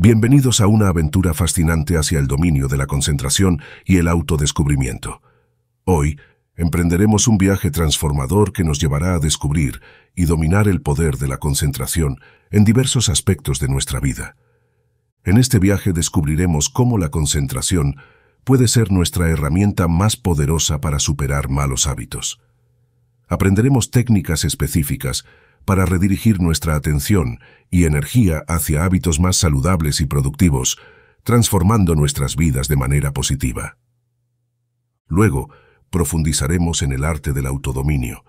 Bienvenidos a una aventura fascinante hacia el dominio de la concentración y el autodescubrimiento. Hoy, emprenderemos un viaje transformador que nos llevará a descubrir y dominar el poder de la concentración en diversos aspectos de nuestra vida. En este viaje descubriremos cómo la concentración puede ser nuestra herramienta más poderosa para superar malos hábitos. Aprenderemos técnicas específicas para redirigir nuestra atención y energía hacia hábitos más saludables y productivos, transformando nuestras vidas de manera positiva. Luego, profundizaremos en el arte del autodominio.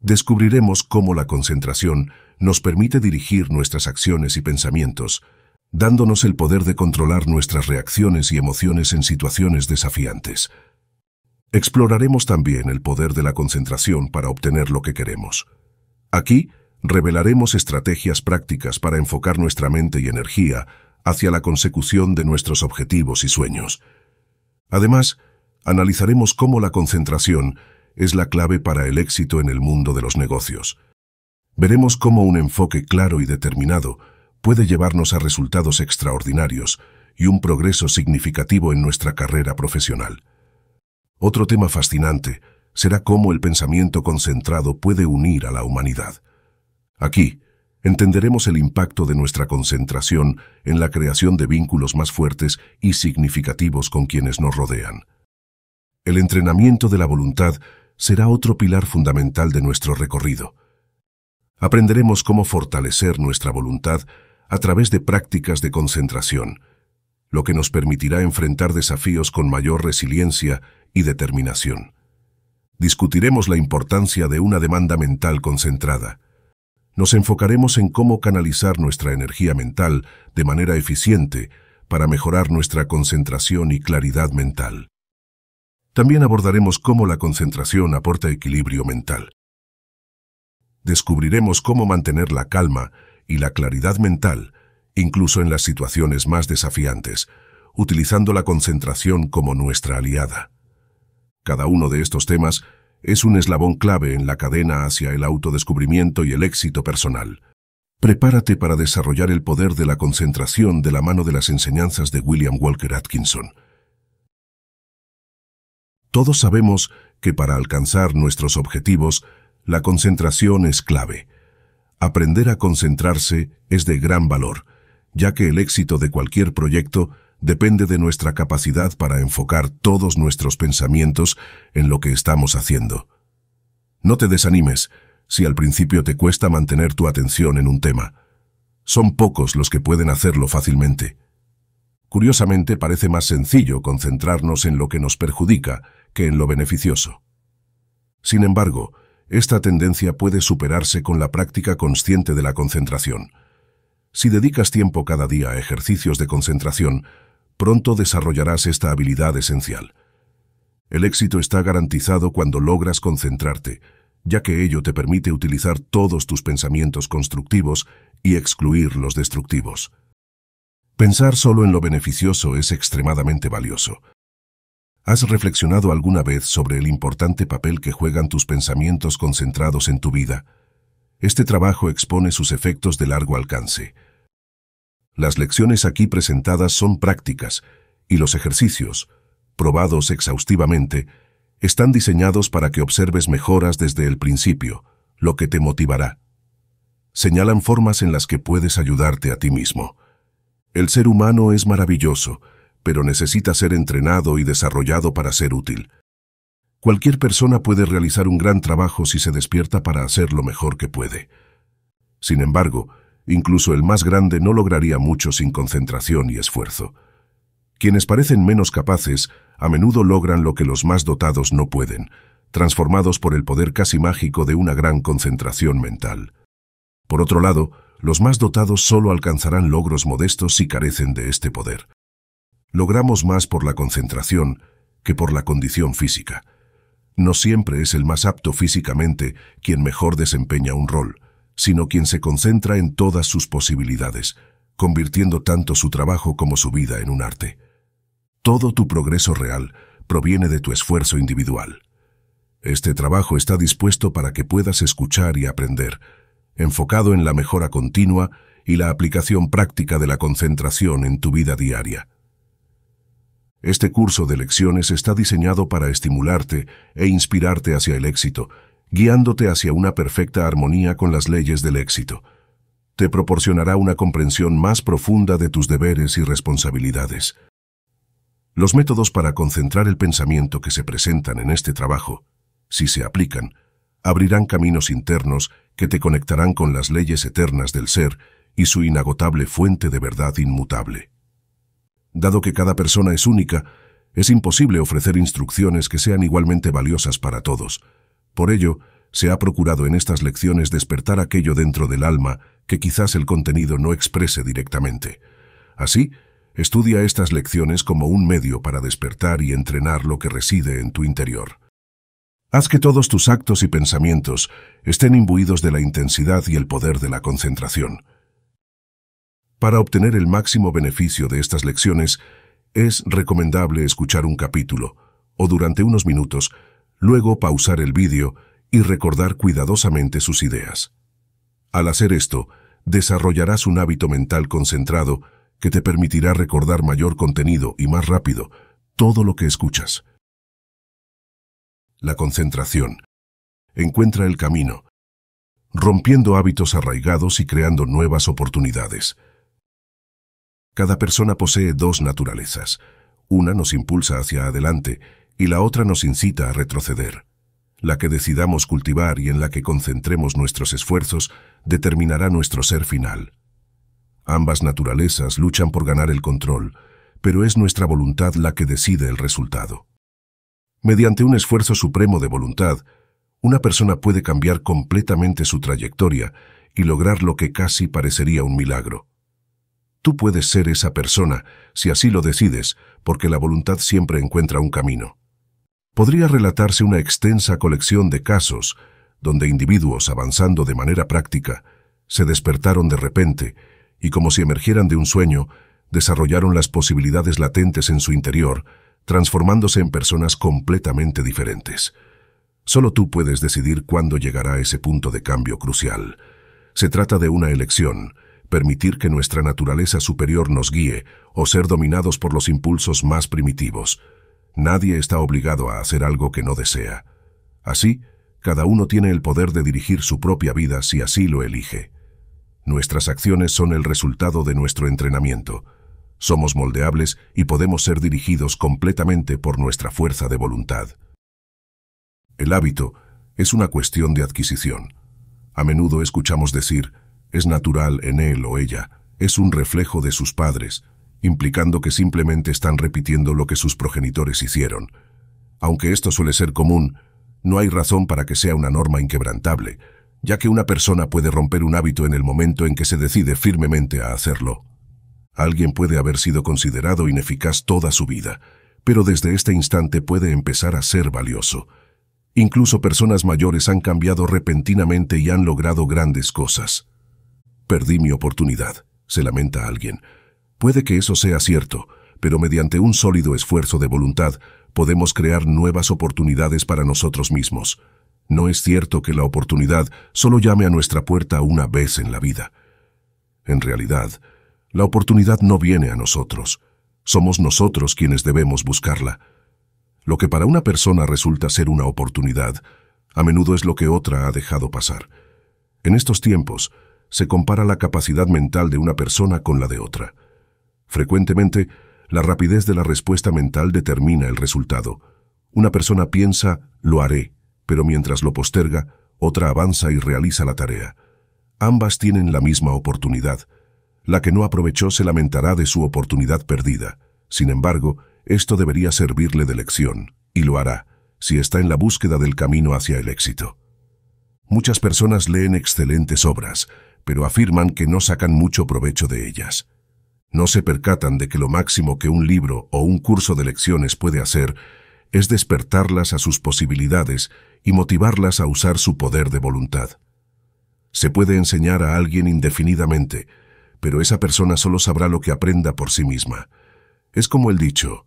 Descubriremos cómo la concentración nos permite dirigir nuestras acciones y pensamientos, dándonos el poder de controlar nuestras reacciones y emociones en situaciones desafiantes. Exploraremos también el poder de la concentración para obtener lo que queremos. Aquí revelaremos estrategias prácticas para enfocar nuestra mente y energía hacia la consecución de nuestros objetivos y sueños. Además, analizaremos cómo la concentración es la clave para el éxito en el mundo de los negocios. Veremos cómo un enfoque claro y determinado puede llevarnos a resultados extraordinarios y un progreso significativo en nuestra carrera profesional. Otro tema fascinante será cómo el pensamiento concentrado puede unir a la humanidad. Aquí, entenderemos el impacto de nuestra concentración en la creación de vínculos más fuertes y significativos con quienes nos rodean. El entrenamiento de la voluntad será otro pilar fundamental de nuestro recorrido. Aprenderemos cómo fortalecer nuestra voluntad a través de prácticas de concentración, lo que nos permitirá enfrentar desafíos con mayor resiliencia y determinación. Discutiremos la importancia de una demanda mental concentrada, nos enfocaremos en cómo canalizar nuestra energía mental de manera eficiente para mejorar nuestra concentración y claridad mental. También abordaremos cómo la concentración aporta equilibrio mental. Descubriremos cómo mantener la calma y la claridad mental, incluso en las situaciones más desafiantes, utilizando la concentración como nuestra aliada. Cada uno de estos temas es un eslabón clave en la cadena hacia el autodescubrimiento y el éxito personal. Prepárate para desarrollar el poder de la concentración de la mano de las enseñanzas de William Walker Atkinson. Todos sabemos que para alcanzar nuestros objetivos, la concentración es clave. Aprender a concentrarse es de gran valor, ya que el éxito de cualquier proyecto depende de nuestra capacidad para enfocar todos nuestros pensamientos en lo que estamos haciendo. No te desanimes si al principio te cuesta mantener tu atención en un tema. Son pocos los que pueden hacerlo fácilmente. Curiosamente, parece más sencillo concentrarnos en lo que nos perjudica que en lo beneficioso. Sin embargo, esta tendencia puede superarse con la práctica consciente de la concentración. Si dedicas tiempo cada día a ejercicios de concentración, pronto desarrollarás esta habilidad esencial. El éxito está garantizado cuando logras concentrarte, ya que ello te permite utilizar todos tus pensamientos constructivos y excluir los destructivos. Pensar solo en lo beneficioso es extremadamente valioso. ¿Has reflexionado alguna vez sobre el importante papel que juegan tus pensamientos concentrados en tu vida? Este trabajo expone sus efectos de largo alcance. Las lecciones aquí presentadas son prácticas y los ejercicios, probados exhaustivamente, están diseñados para que observes mejoras desde el principio, lo que te motivará. Señalan formas en las que puedes ayudarte a ti mismo. El ser humano es maravilloso, pero necesita ser entrenado y desarrollado para ser útil. Cualquier persona puede realizar un gran trabajo si se despierta para hacer lo mejor que puede. Sin embargo, Incluso el más grande no lograría mucho sin concentración y esfuerzo. Quienes parecen menos capaces, a menudo logran lo que los más dotados no pueden, transformados por el poder casi mágico de una gran concentración mental. Por otro lado, los más dotados solo alcanzarán logros modestos si carecen de este poder. Logramos más por la concentración que por la condición física. No siempre es el más apto físicamente quien mejor desempeña un rol sino quien se concentra en todas sus posibilidades, convirtiendo tanto su trabajo como su vida en un arte. Todo tu progreso real proviene de tu esfuerzo individual. Este trabajo está dispuesto para que puedas escuchar y aprender, enfocado en la mejora continua y la aplicación práctica de la concentración en tu vida diaria. Este curso de lecciones está diseñado para estimularte e inspirarte hacia el éxito, guiándote hacia una perfecta armonía con las leyes del éxito. Te proporcionará una comprensión más profunda de tus deberes y responsabilidades. Los métodos para concentrar el pensamiento que se presentan en este trabajo, si se aplican, abrirán caminos internos que te conectarán con las leyes eternas del ser y su inagotable fuente de verdad inmutable. Dado que cada persona es única, es imposible ofrecer instrucciones que sean igualmente valiosas para todos. Por ello, se ha procurado en estas lecciones despertar aquello dentro del alma que quizás el contenido no exprese directamente. Así, estudia estas lecciones como un medio para despertar y entrenar lo que reside en tu interior. Haz que todos tus actos y pensamientos estén imbuidos de la intensidad y el poder de la concentración. Para obtener el máximo beneficio de estas lecciones, es recomendable escuchar un capítulo, o durante unos minutos, luego pausar el vídeo y recordar cuidadosamente sus ideas. Al hacer esto, desarrollarás un hábito mental concentrado que te permitirá recordar mayor contenido y más rápido todo lo que escuchas. La concentración. Encuentra el camino, rompiendo hábitos arraigados y creando nuevas oportunidades. Cada persona posee dos naturalezas. Una nos impulsa hacia adelante y la otra nos incita a retroceder. La que decidamos cultivar y en la que concentremos nuestros esfuerzos determinará nuestro ser final. Ambas naturalezas luchan por ganar el control, pero es nuestra voluntad la que decide el resultado. Mediante un esfuerzo supremo de voluntad, una persona puede cambiar completamente su trayectoria y lograr lo que casi parecería un milagro. Tú puedes ser esa persona si así lo decides, porque la voluntad siempre encuentra un camino podría relatarse una extensa colección de casos donde individuos avanzando de manera práctica se despertaron de repente y como si emergieran de un sueño, desarrollaron las posibilidades latentes en su interior, transformándose en personas completamente diferentes. Solo tú puedes decidir cuándo llegará ese punto de cambio crucial. Se trata de una elección, permitir que nuestra naturaleza superior nos guíe o ser dominados por los impulsos más primitivos. Nadie está obligado a hacer algo que no desea. Así, cada uno tiene el poder de dirigir su propia vida si así lo elige. Nuestras acciones son el resultado de nuestro entrenamiento. Somos moldeables y podemos ser dirigidos completamente por nuestra fuerza de voluntad. El hábito es una cuestión de adquisición. A menudo escuchamos decir, es natural en él o ella, es un reflejo de sus padres, implicando que simplemente están repitiendo lo que sus progenitores hicieron. Aunque esto suele ser común, no hay razón para que sea una norma inquebrantable, ya que una persona puede romper un hábito en el momento en que se decide firmemente a hacerlo. Alguien puede haber sido considerado ineficaz toda su vida, pero desde este instante puede empezar a ser valioso. Incluso personas mayores han cambiado repentinamente y han logrado grandes cosas. Perdí mi oportunidad, se lamenta alguien. Puede que eso sea cierto, pero mediante un sólido esfuerzo de voluntad podemos crear nuevas oportunidades para nosotros mismos. No es cierto que la oportunidad solo llame a nuestra puerta una vez en la vida. En realidad, la oportunidad no viene a nosotros. Somos nosotros quienes debemos buscarla. Lo que para una persona resulta ser una oportunidad, a menudo es lo que otra ha dejado pasar. En estos tiempos, se compara la capacidad mental de una persona con la de otra. Frecuentemente, la rapidez de la respuesta mental determina el resultado. Una persona piensa, lo haré, pero mientras lo posterga, otra avanza y realiza la tarea. Ambas tienen la misma oportunidad. La que no aprovechó se lamentará de su oportunidad perdida. Sin embargo, esto debería servirle de lección, y lo hará, si está en la búsqueda del camino hacia el éxito. Muchas personas leen excelentes obras, pero afirman que no sacan mucho provecho de ellas no se percatan de que lo máximo que un libro o un curso de lecciones puede hacer es despertarlas a sus posibilidades y motivarlas a usar su poder de voluntad. Se puede enseñar a alguien indefinidamente, pero esa persona solo sabrá lo que aprenda por sí misma. Es como el dicho,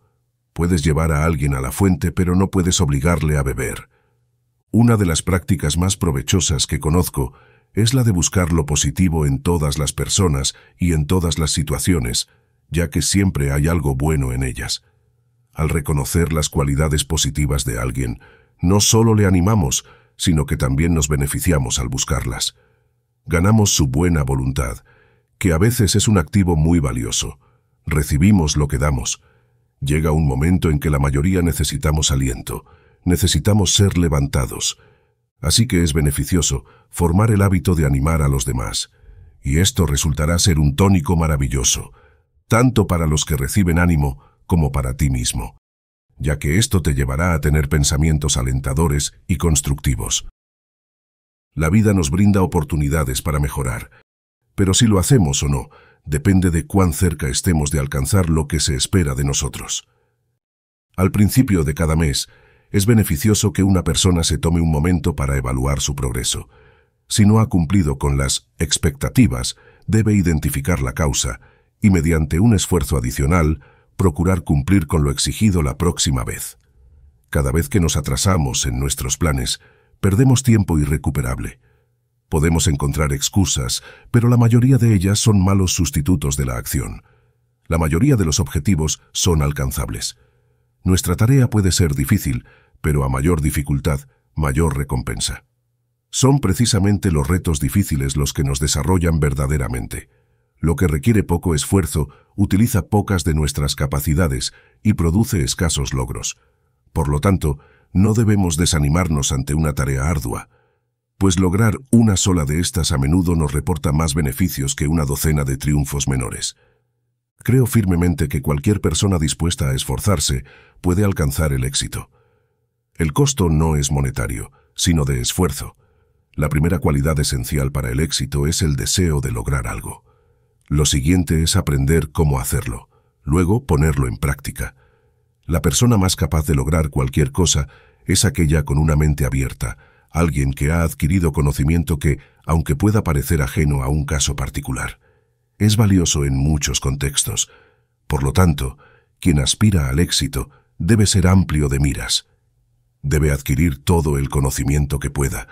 puedes llevar a alguien a la fuente pero no puedes obligarle a beber. Una de las prácticas más provechosas que conozco es la de buscar lo positivo en todas las personas y en todas las situaciones, ya que siempre hay algo bueno en ellas. Al reconocer las cualidades positivas de alguien, no solo le animamos, sino que también nos beneficiamos al buscarlas. Ganamos su buena voluntad, que a veces es un activo muy valioso. Recibimos lo que damos. Llega un momento en que la mayoría necesitamos aliento, necesitamos ser levantados, Así que es beneficioso formar el hábito de animar a los demás. Y esto resultará ser un tónico maravilloso, tanto para los que reciben ánimo como para ti mismo, ya que esto te llevará a tener pensamientos alentadores y constructivos. La vida nos brinda oportunidades para mejorar, pero si lo hacemos o no, depende de cuán cerca estemos de alcanzar lo que se espera de nosotros. Al principio de cada mes, es beneficioso que una persona se tome un momento para evaluar su progreso. Si no ha cumplido con las expectativas, debe identificar la causa y mediante un esfuerzo adicional, procurar cumplir con lo exigido la próxima vez. Cada vez que nos atrasamos en nuestros planes, perdemos tiempo irrecuperable. Podemos encontrar excusas, pero la mayoría de ellas son malos sustitutos de la acción. La mayoría de los objetivos son alcanzables. Nuestra tarea puede ser difícil, pero a mayor dificultad, mayor recompensa. Son precisamente los retos difíciles los que nos desarrollan verdaderamente. Lo que requiere poco esfuerzo utiliza pocas de nuestras capacidades y produce escasos logros. Por lo tanto, no debemos desanimarnos ante una tarea ardua, pues lograr una sola de estas a menudo nos reporta más beneficios que una docena de triunfos menores. Creo firmemente que cualquier persona dispuesta a esforzarse puede alcanzar el éxito. El costo no es monetario, sino de esfuerzo. La primera cualidad esencial para el éxito es el deseo de lograr algo. Lo siguiente es aprender cómo hacerlo, luego ponerlo en práctica. La persona más capaz de lograr cualquier cosa es aquella con una mente abierta, alguien que ha adquirido conocimiento que, aunque pueda parecer ajeno a un caso particular, es valioso en muchos contextos. Por lo tanto, quien aspira al éxito debe ser amplio de miras, debe adquirir todo el conocimiento que pueda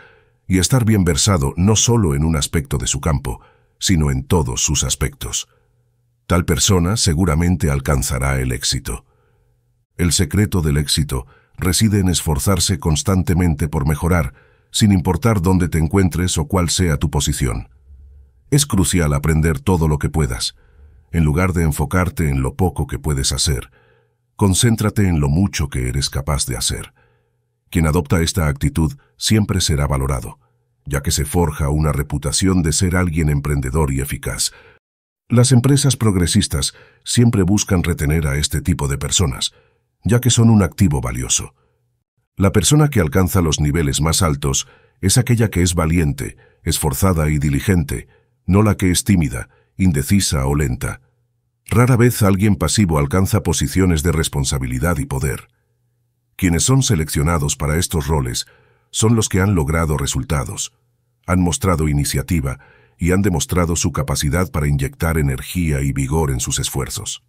y estar bien versado no solo en un aspecto de su campo, sino en todos sus aspectos. Tal persona seguramente alcanzará el éxito. El secreto del éxito reside en esforzarse constantemente por mejorar, sin importar dónde te encuentres o cuál sea tu posición. Es crucial aprender todo lo que puedas. En lugar de enfocarte en lo poco que puedes hacer, concéntrate en lo mucho que eres capaz de hacer. Quien adopta esta actitud siempre será valorado, ya que se forja una reputación de ser alguien emprendedor y eficaz. Las empresas progresistas siempre buscan retener a este tipo de personas, ya que son un activo valioso. La persona que alcanza los niveles más altos es aquella que es valiente, esforzada y diligente, no la que es tímida, indecisa o lenta. Rara vez alguien pasivo alcanza posiciones de responsabilidad y poder. Quienes son seleccionados para estos roles son los que han logrado resultados, han mostrado iniciativa y han demostrado su capacidad para inyectar energía y vigor en sus esfuerzos.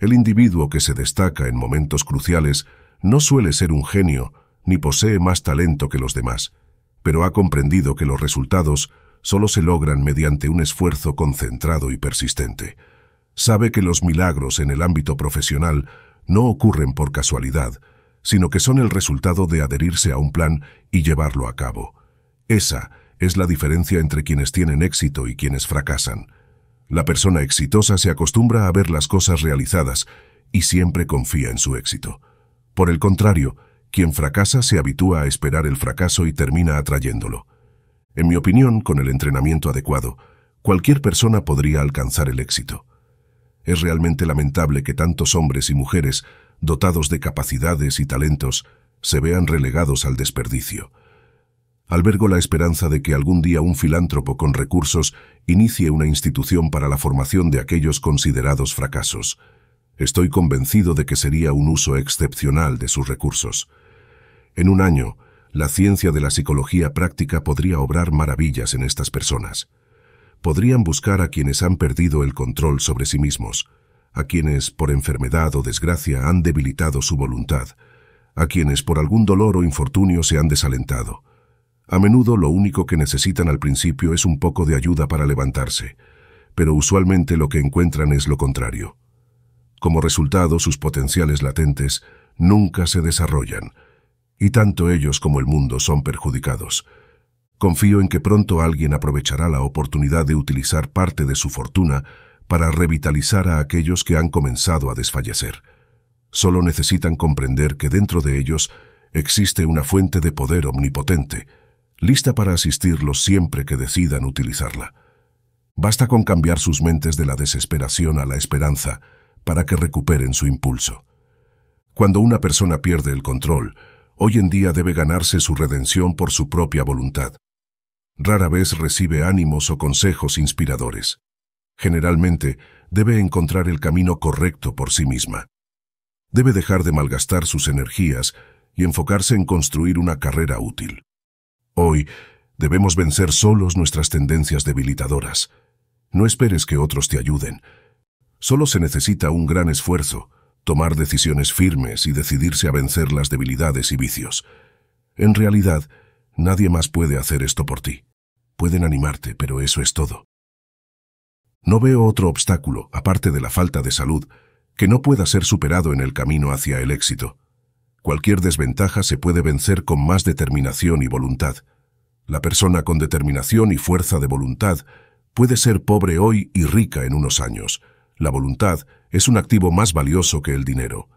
El individuo que se destaca en momentos cruciales no suele ser un genio ni posee más talento que los demás, pero ha comprendido que los resultados solo se logran mediante un esfuerzo concentrado y persistente. Sabe que los milagros en el ámbito profesional no ocurren por casualidad, sino que son el resultado de adherirse a un plan y llevarlo a cabo. Esa es la diferencia entre quienes tienen éxito y quienes fracasan. La persona exitosa se acostumbra a ver las cosas realizadas y siempre confía en su éxito. Por el contrario, quien fracasa se habitúa a esperar el fracaso y termina atrayéndolo. En mi opinión, con el entrenamiento adecuado, cualquier persona podría alcanzar el éxito. Es realmente lamentable que tantos hombres y mujeres dotados de capacidades y talentos, se vean relegados al desperdicio. Albergo la esperanza de que algún día un filántropo con recursos inicie una institución para la formación de aquellos considerados fracasos. Estoy convencido de que sería un uso excepcional de sus recursos. En un año, la ciencia de la psicología práctica podría obrar maravillas en estas personas. Podrían buscar a quienes han perdido el control sobre sí mismos, a quienes por enfermedad o desgracia han debilitado su voluntad, a quienes por algún dolor o infortunio se han desalentado. A menudo lo único que necesitan al principio es un poco de ayuda para levantarse, pero usualmente lo que encuentran es lo contrario. Como resultado, sus potenciales latentes nunca se desarrollan, y tanto ellos como el mundo son perjudicados. Confío en que pronto alguien aprovechará la oportunidad de utilizar parte de su fortuna para revitalizar a aquellos que han comenzado a desfallecer. Solo necesitan comprender que dentro de ellos existe una fuente de poder omnipotente, lista para asistirlos siempre que decidan utilizarla. Basta con cambiar sus mentes de la desesperación a la esperanza para que recuperen su impulso. Cuando una persona pierde el control, hoy en día debe ganarse su redención por su propia voluntad. Rara vez recibe ánimos o consejos inspiradores generalmente debe encontrar el camino correcto por sí misma. Debe dejar de malgastar sus energías y enfocarse en construir una carrera útil. Hoy, debemos vencer solos nuestras tendencias debilitadoras. No esperes que otros te ayuden. Solo se necesita un gran esfuerzo, tomar decisiones firmes y decidirse a vencer las debilidades y vicios. En realidad, nadie más puede hacer esto por ti. Pueden animarte, pero eso es todo. No veo otro obstáculo, aparte de la falta de salud, que no pueda ser superado en el camino hacia el éxito. Cualquier desventaja se puede vencer con más determinación y voluntad. La persona con determinación y fuerza de voluntad puede ser pobre hoy y rica en unos años. La voluntad es un activo más valioso que el dinero.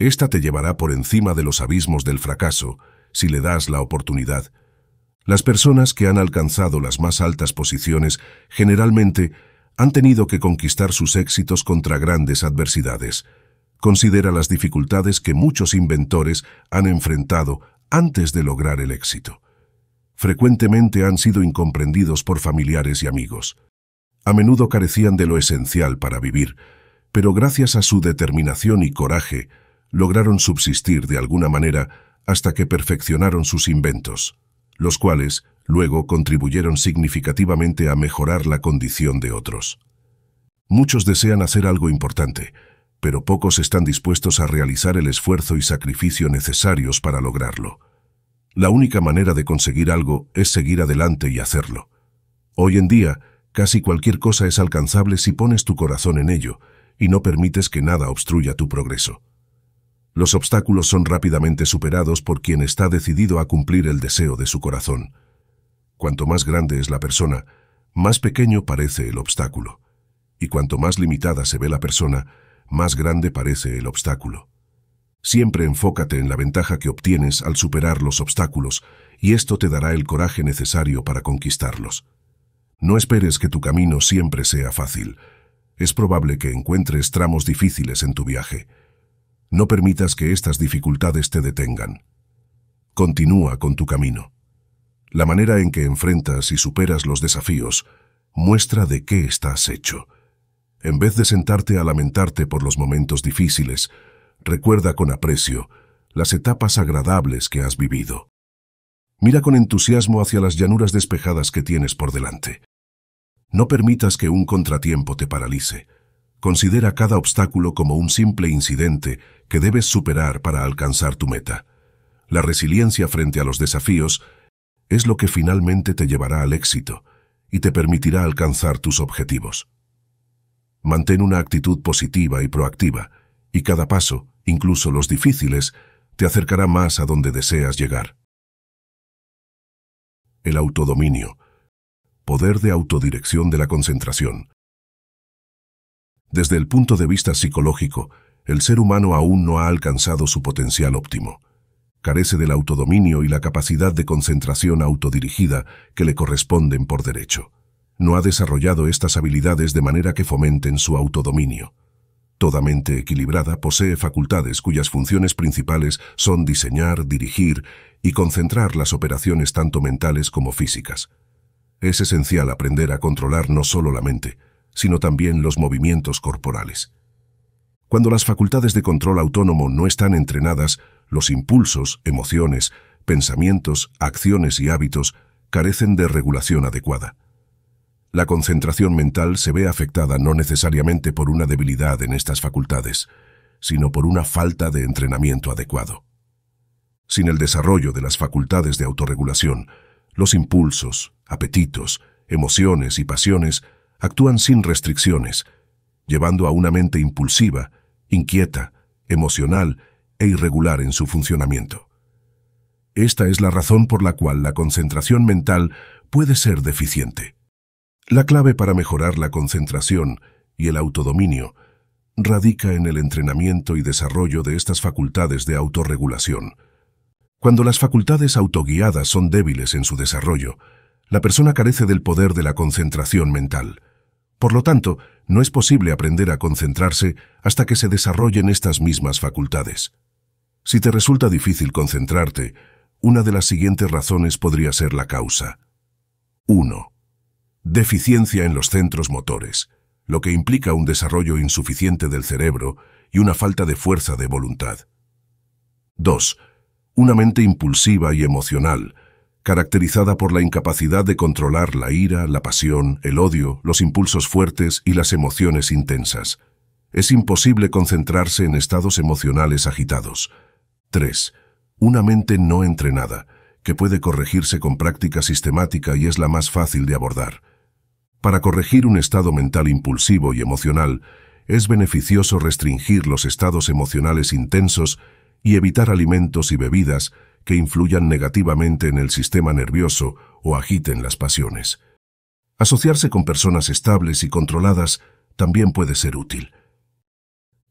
Esta te llevará por encima de los abismos del fracaso si le das la oportunidad. Las personas que han alcanzado las más altas posiciones generalmente han tenido que conquistar sus éxitos contra grandes adversidades. Considera las dificultades que muchos inventores han enfrentado antes de lograr el éxito. Frecuentemente han sido incomprendidos por familiares y amigos. A menudo carecían de lo esencial para vivir, pero gracias a su determinación y coraje, lograron subsistir de alguna manera hasta que perfeccionaron sus inventos, los cuales luego contribuyeron significativamente a mejorar la condición de otros. Muchos desean hacer algo importante, pero pocos están dispuestos a realizar el esfuerzo y sacrificio necesarios para lograrlo. La única manera de conseguir algo es seguir adelante y hacerlo. Hoy en día, casi cualquier cosa es alcanzable si pones tu corazón en ello y no permites que nada obstruya tu progreso. Los obstáculos son rápidamente superados por quien está decidido a cumplir el deseo de su corazón. Cuanto más grande es la persona, más pequeño parece el obstáculo. Y cuanto más limitada se ve la persona, más grande parece el obstáculo. Siempre enfócate en la ventaja que obtienes al superar los obstáculos, y esto te dará el coraje necesario para conquistarlos. No esperes que tu camino siempre sea fácil. Es probable que encuentres tramos difíciles en tu viaje. No permitas que estas dificultades te detengan. Continúa con tu camino. La manera en que enfrentas y superas los desafíos muestra de qué estás hecho. En vez de sentarte a lamentarte por los momentos difíciles, recuerda con aprecio las etapas agradables que has vivido. Mira con entusiasmo hacia las llanuras despejadas que tienes por delante. No permitas que un contratiempo te paralice. Considera cada obstáculo como un simple incidente que debes superar para alcanzar tu meta. La resiliencia frente a los desafíos es lo que finalmente te llevará al éxito y te permitirá alcanzar tus objetivos. Mantén una actitud positiva y proactiva, y cada paso, incluso los difíciles, te acercará más a donde deseas llegar. El autodominio. Poder de autodirección de la concentración. Desde el punto de vista psicológico, el ser humano aún no ha alcanzado su potencial óptimo carece del autodominio y la capacidad de concentración autodirigida que le corresponden por derecho. No ha desarrollado estas habilidades de manera que fomenten su autodominio. Toda mente equilibrada posee facultades cuyas funciones principales son diseñar, dirigir y concentrar las operaciones tanto mentales como físicas. Es esencial aprender a controlar no solo la mente, sino también los movimientos corporales. Cuando las facultades de control autónomo no están entrenadas, los impulsos, emociones, pensamientos, acciones y hábitos carecen de regulación adecuada. La concentración mental se ve afectada no necesariamente por una debilidad en estas facultades, sino por una falta de entrenamiento adecuado. Sin el desarrollo de las facultades de autorregulación, los impulsos, apetitos, emociones y pasiones actúan sin restricciones, llevando a una mente impulsiva, inquieta, emocional e irregular en su funcionamiento. Esta es la razón por la cual la concentración mental puede ser deficiente. La clave para mejorar la concentración y el autodominio radica en el entrenamiento y desarrollo de estas facultades de autorregulación. Cuando las facultades autoguiadas son débiles en su desarrollo, la persona carece del poder de la concentración mental. Por lo tanto, no es posible aprender a concentrarse hasta que se desarrollen estas mismas facultades. Si te resulta difícil concentrarte, una de las siguientes razones podría ser la causa. 1. Deficiencia en los centros motores, lo que implica un desarrollo insuficiente del cerebro y una falta de fuerza de voluntad. 2. Una mente impulsiva y emocional, caracterizada por la incapacidad de controlar la ira, la pasión, el odio, los impulsos fuertes y las emociones intensas. Es imposible concentrarse en estados emocionales agitados. 3. Una mente no entrenada, que puede corregirse con práctica sistemática y es la más fácil de abordar. Para corregir un estado mental impulsivo y emocional, es beneficioso restringir los estados emocionales intensos y evitar alimentos y bebidas que influyan negativamente en el sistema nervioso o agiten las pasiones. Asociarse con personas estables y controladas también puede ser útil.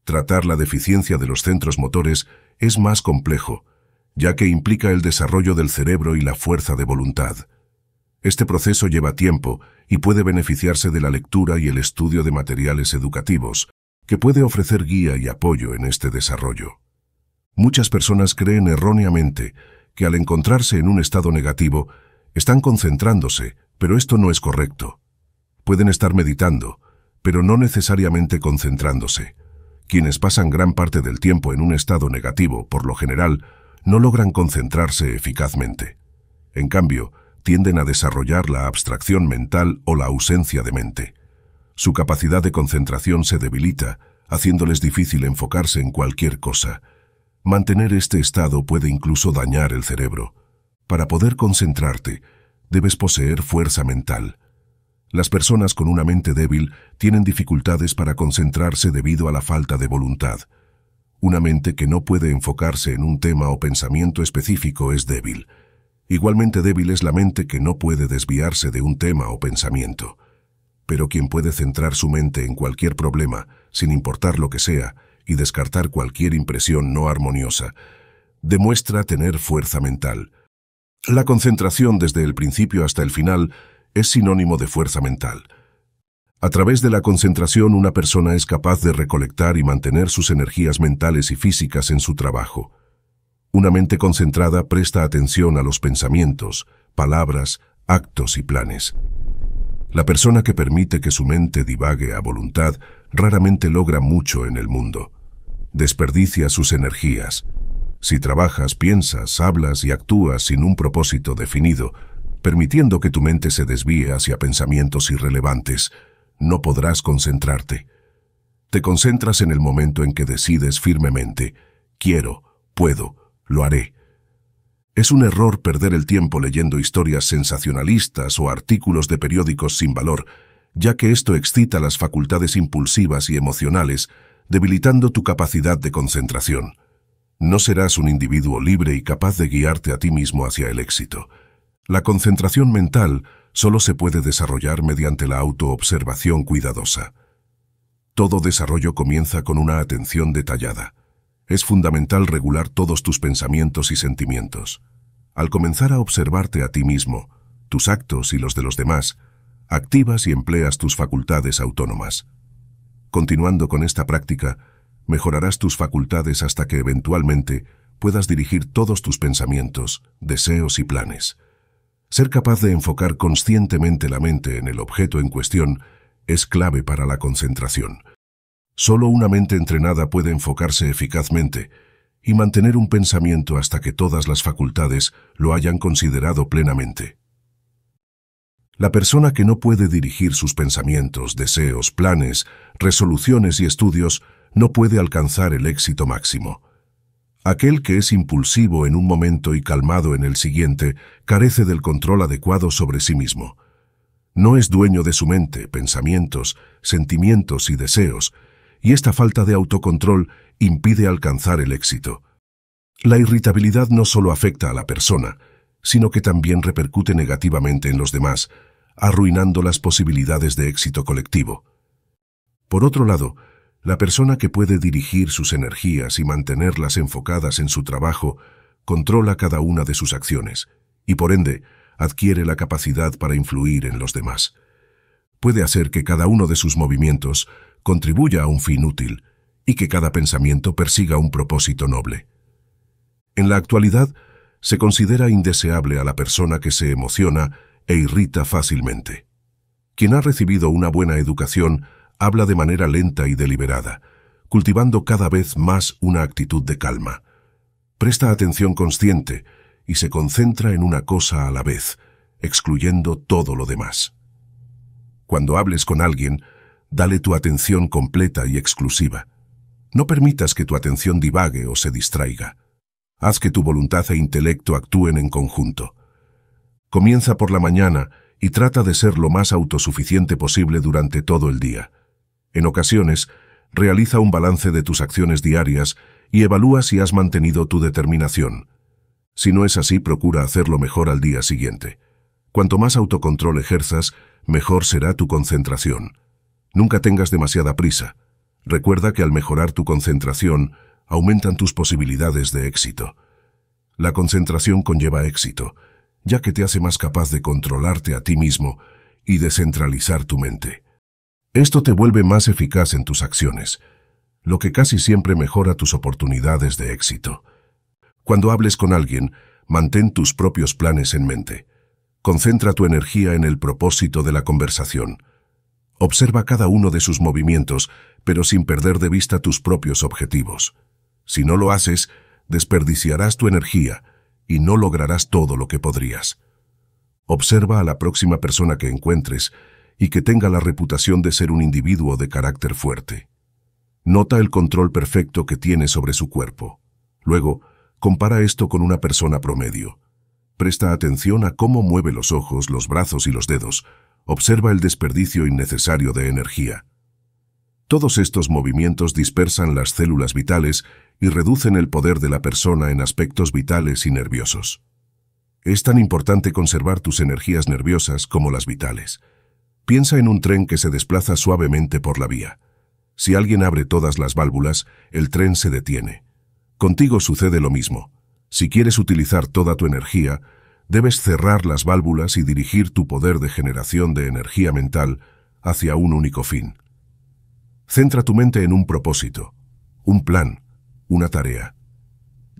Tratar la deficiencia de los centros motores es más complejo, ya que implica el desarrollo del cerebro y la fuerza de voluntad. Este proceso lleva tiempo y puede beneficiarse de la lectura y el estudio de materiales educativos, que puede ofrecer guía y apoyo en este desarrollo. Muchas personas creen erróneamente que al encontrarse en un estado negativo, están concentrándose, pero esto no es correcto. Pueden estar meditando, pero no necesariamente concentrándose. Quienes pasan gran parte del tiempo en un estado negativo, por lo general, no logran concentrarse eficazmente. En cambio, tienden a desarrollar la abstracción mental o la ausencia de mente. Su capacidad de concentración se debilita, haciéndoles difícil enfocarse en cualquier cosa. Mantener este estado puede incluso dañar el cerebro. Para poder concentrarte, debes poseer fuerza mental, las personas con una mente débil tienen dificultades para concentrarse debido a la falta de voluntad. Una mente que no puede enfocarse en un tema o pensamiento específico es débil. Igualmente débil es la mente que no puede desviarse de un tema o pensamiento. Pero quien puede centrar su mente en cualquier problema, sin importar lo que sea, y descartar cualquier impresión no armoniosa, demuestra tener fuerza mental. La concentración desde el principio hasta el final es sinónimo de fuerza mental. A través de la concentración una persona es capaz de recolectar y mantener sus energías mentales y físicas en su trabajo. Una mente concentrada presta atención a los pensamientos, palabras, actos y planes. La persona que permite que su mente divague a voluntad raramente logra mucho en el mundo. Desperdicia sus energías. Si trabajas, piensas, hablas y actúas sin un propósito definido, permitiendo que tu mente se desvíe hacia pensamientos irrelevantes, no podrás concentrarte. Te concentras en el momento en que decides firmemente, quiero, puedo, lo haré. Es un error perder el tiempo leyendo historias sensacionalistas o artículos de periódicos sin valor, ya que esto excita las facultades impulsivas y emocionales, debilitando tu capacidad de concentración. No serás un individuo libre y capaz de guiarte a ti mismo hacia el éxito. La concentración mental solo se puede desarrollar mediante la autoobservación cuidadosa. Todo desarrollo comienza con una atención detallada. Es fundamental regular todos tus pensamientos y sentimientos. Al comenzar a observarte a ti mismo, tus actos y los de los demás, activas y empleas tus facultades autónomas. Continuando con esta práctica, mejorarás tus facultades hasta que eventualmente puedas dirigir todos tus pensamientos, deseos y planes. Ser capaz de enfocar conscientemente la mente en el objeto en cuestión es clave para la concentración. Solo una mente entrenada puede enfocarse eficazmente y mantener un pensamiento hasta que todas las facultades lo hayan considerado plenamente. La persona que no puede dirigir sus pensamientos, deseos, planes, resoluciones y estudios no puede alcanzar el éxito máximo. Aquel que es impulsivo en un momento y calmado en el siguiente carece del control adecuado sobre sí mismo. No es dueño de su mente, pensamientos, sentimientos y deseos, y esta falta de autocontrol impide alcanzar el éxito. La irritabilidad no solo afecta a la persona, sino que también repercute negativamente en los demás, arruinando las posibilidades de éxito colectivo. Por otro lado, la persona que puede dirigir sus energías y mantenerlas enfocadas en su trabajo controla cada una de sus acciones y por ende adquiere la capacidad para influir en los demás. Puede hacer que cada uno de sus movimientos contribuya a un fin útil y que cada pensamiento persiga un propósito noble. En la actualidad, se considera indeseable a la persona que se emociona e irrita fácilmente. Quien ha recibido una buena educación habla de manera lenta y deliberada, cultivando cada vez más una actitud de calma. Presta atención consciente y se concentra en una cosa a la vez, excluyendo todo lo demás. Cuando hables con alguien, dale tu atención completa y exclusiva. No permitas que tu atención divague o se distraiga. Haz que tu voluntad e intelecto actúen en conjunto. Comienza por la mañana y trata de ser lo más autosuficiente posible durante todo el día. En ocasiones, realiza un balance de tus acciones diarias y evalúa si has mantenido tu determinación. Si no es así, procura hacerlo mejor al día siguiente. Cuanto más autocontrol ejerzas, mejor será tu concentración. Nunca tengas demasiada prisa. Recuerda que al mejorar tu concentración, aumentan tus posibilidades de éxito. La concentración conlleva éxito, ya que te hace más capaz de controlarte a ti mismo y descentralizar tu mente. Esto te vuelve más eficaz en tus acciones, lo que casi siempre mejora tus oportunidades de éxito. Cuando hables con alguien, mantén tus propios planes en mente. Concentra tu energía en el propósito de la conversación. Observa cada uno de sus movimientos, pero sin perder de vista tus propios objetivos. Si no lo haces, desperdiciarás tu energía y no lograrás todo lo que podrías. Observa a la próxima persona que encuentres y que tenga la reputación de ser un individuo de carácter fuerte. Nota el control perfecto que tiene sobre su cuerpo. Luego, compara esto con una persona promedio. Presta atención a cómo mueve los ojos, los brazos y los dedos. Observa el desperdicio innecesario de energía. Todos estos movimientos dispersan las células vitales y reducen el poder de la persona en aspectos vitales y nerviosos. Es tan importante conservar tus energías nerviosas como las vitales. Piensa en un tren que se desplaza suavemente por la vía. Si alguien abre todas las válvulas, el tren se detiene. Contigo sucede lo mismo. Si quieres utilizar toda tu energía, debes cerrar las válvulas y dirigir tu poder de generación de energía mental hacia un único fin. Centra tu mente en un propósito, un plan, una tarea.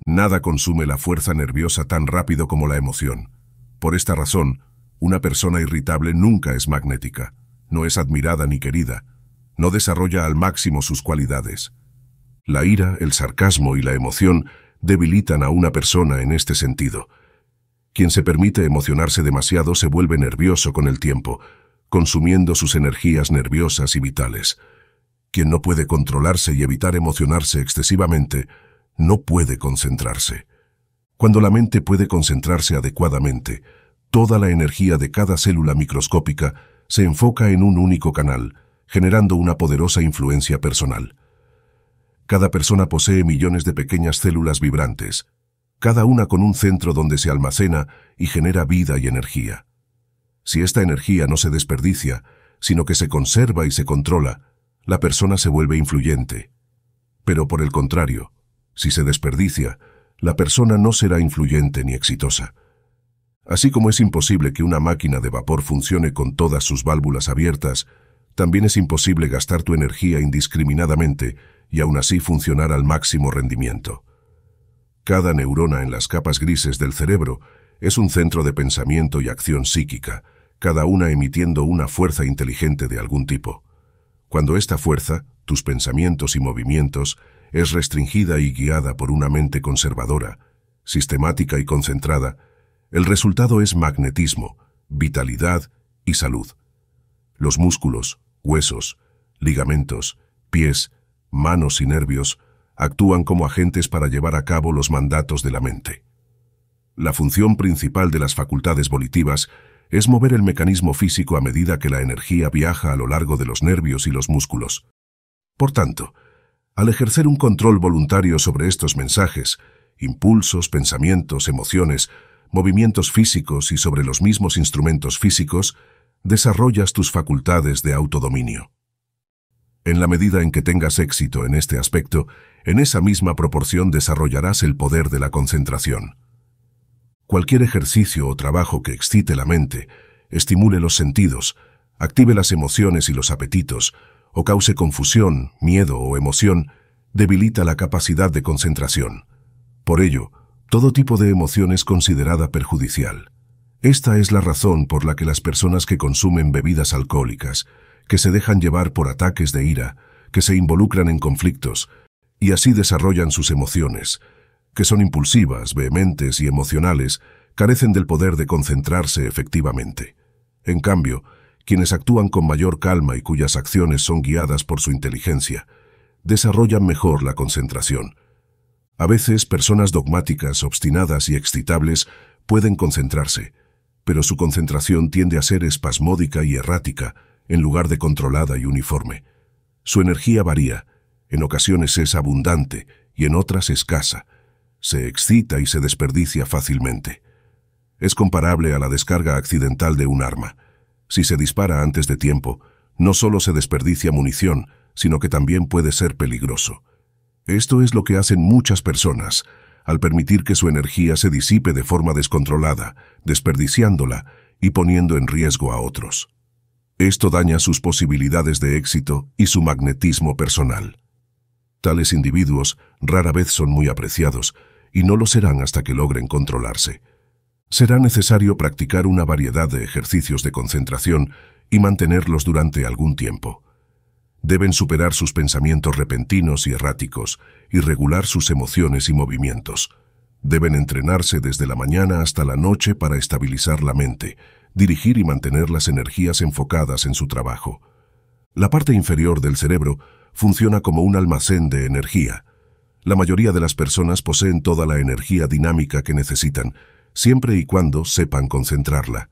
Nada consume la fuerza nerviosa tan rápido como la emoción. Por esta razón, una persona irritable nunca es magnética, no es admirada ni querida, no desarrolla al máximo sus cualidades. La ira, el sarcasmo y la emoción debilitan a una persona en este sentido. Quien se permite emocionarse demasiado se vuelve nervioso con el tiempo, consumiendo sus energías nerviosas y vitales. Quien no puede controlarse y evitar emocionarse excesivamente, no puede concentrarse. Cuando la mente puede concentrarse adecuadamente, toda la energía de cada célula microscópica se enfoca en un único canal, generando una poderosa influencia personal. Cada persona posee millones de pequeñas células vibrantes, cada una con un centro donde se almacena y genera vida y energía. Si esta energía no se desperdicia, sino que se conserva y se controla, la persona se vuelve influyente. Pero por el contrario, si se desperdicia, la persona no será influyente ni exitosa. Así como es imposible que una máquina de vapor funcione con todas sus válvulas abiertas, también es imposible gastar tu energía indiscriminadamente y aún así funcionar al máximo rendimiento. Cada neurona en las capas grises del cerebro es un centro de pensamiento y acción psíquica, cada una emitiendo una fuerza inteligente de algún tipo. Cuando esta fuerza, tus pensamientos y movimientos, es restringida y guiada por una mente conservadora, sistemática y concentrada, el resultado es magnetismo, vitalidad y salud. Los músculos, huesos, ligamentos, pies, manos y nervios actúan como agentes para llevar a cabo los mandatos de la mente. La función principal de las facultades volitivas es mover el mecanismo físico a medida que la energía viaja a lo largo de los nervios y los músculos. Por tanto, al ejercer un control voluntario sobre estos mensajes, impulsos, pensamientos, emociones, movimientos físicos y sobre los mismos instrumentos físicos, desarrollas tus facultades de autodominio. En la medida en que tengas éxito en este aspecto, en esa misma proporción desarrollarás el poder de la concentración. Cualquier ejercicio o trabajo que excite la mente, estimule los sentidos, active las emociones y los apetitos, o cause confusión, miedo o emoción, debilita la capacidad de concentración. Por ello, todo tipo de emoción es considerada perjudicial. Esta es la razón por la que las personas que consumen bebidas alcohólicas, que se dejan llevar por ataques de ira, que se involucran en conflictos, y así desarrollan sus emociones, que son impulsivas, vehementes y emocionales, carecen del poder de concentrarse efectivamente. En cambio, quienes actúan con mayor calma y cuyas acciones son guiadas por su inteligencia, desarrollan mejor la concentración, a veces personas dogmáticas, obstinadas y excitables pueden concentrarse, pero su concentración tiende a ser espasmódica y errática, en lugar de controlada y uniforme. Su energía varía, en ocasiones es abundante y en otras escasa. Se excita y se desperdicia fácilmente. Es comparable a la descarga accidental de un arma. Si se dispara antes de tiempo, no solo se desperdicia munición, sino que también puede ser peligroso. Esto es lo que hacen muchas personas, al permitir que su energía se disipe de forma descontrolada, desperdiciándola y poniendo en riesgo a otros. Esto daña sus posibilidades de éxito y su magnetismo personal. Tales individuos rara vez son muy apreciados y no lo serán hasta que logren controlarse. Será necesario practicar una variedad de ejercicios de concentración y mantenerlos durante algún tiempo. Deben superar sus pensamientos repentinos y erráticos y regular sus emociones y movimientos. Deben entrenarse desde la mañana hasta la noche para estabilizar la mente, dirigir y mantener las energías enfocadas en su trabajo. La parte inferior del cerebro funciona como un almacén de energía. La mayoría de las personas poseen toda la energía dinámica que necesitan, siempre y cuando sepan concentrarla.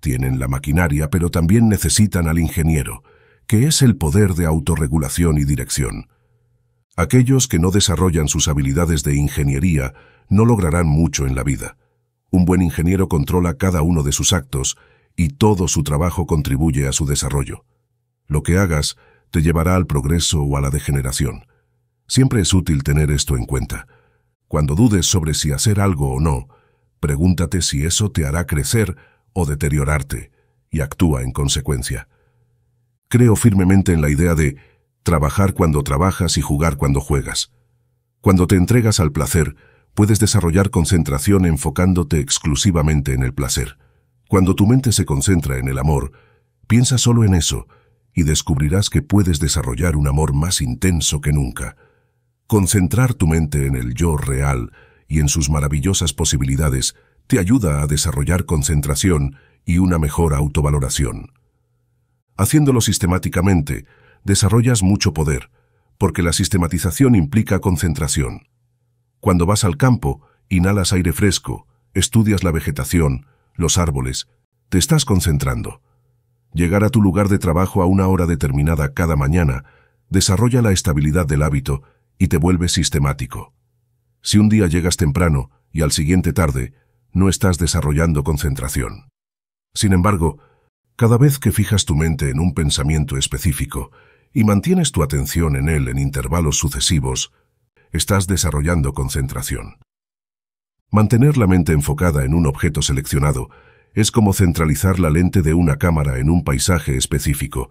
Tienen la maquinaria, pero también necesitan al ingeniero, que es el poder de autorregulación y dirección. Aquellos que no desarrollan sus habilidades de ingeniería no lograrán mucho en la vida. Un buen ingeniero controla cada uno de sus actos y todo su trabajo contribuye a su desarrollo. Lo que hagas te llevará al progreso o a la degeneración. Siempre es útil tener esto en cuenta. Cuando dudes sobre si hacer algo o no, pregúntate si eso te hará crecer o deteriorarte y actúa en consecuencia. Creo firmemente en la idea de trabajar cuando trabajas y jugar cuando juegas. Cuando te entregas al placer, puedes desarrollar concentración enfocándote exclusivamente en el placer. Cuando tu mente se concentra en el amor, piensa solo en eso y descubrirás que puedes desarrollar un amor más intenso que nunca. Concentrar tu mente en el yo real y en sus maravillosas posibilidades te ayuda a desarrollar concentración y una mejor autovaloración. Haciéndolo sistemáticamente, desarrollas mucho poder, porque la sistematización implica concentración. Cuando vas al campo, inhalas aire fresco, estudias la vegetación, los árboles, te estás concentrando. Llegar a tu lugar de trabajo a una hora determinada cada mañana desarrolla la estabilidad del hábito y te vuelve sistemático. Si un día llegas temprano y al siguiente tarde, no estás desarrollando concentración. Sin embargo, cada vez que fijas tu mente en un pensamiento específico y mantienes tu atención en él en intervalos sucesivos, estás desarrollando concentración. Mantener la mente enfocada en un objeto seleccionado es como centralizar la lente de una cámara en un paisaje específico.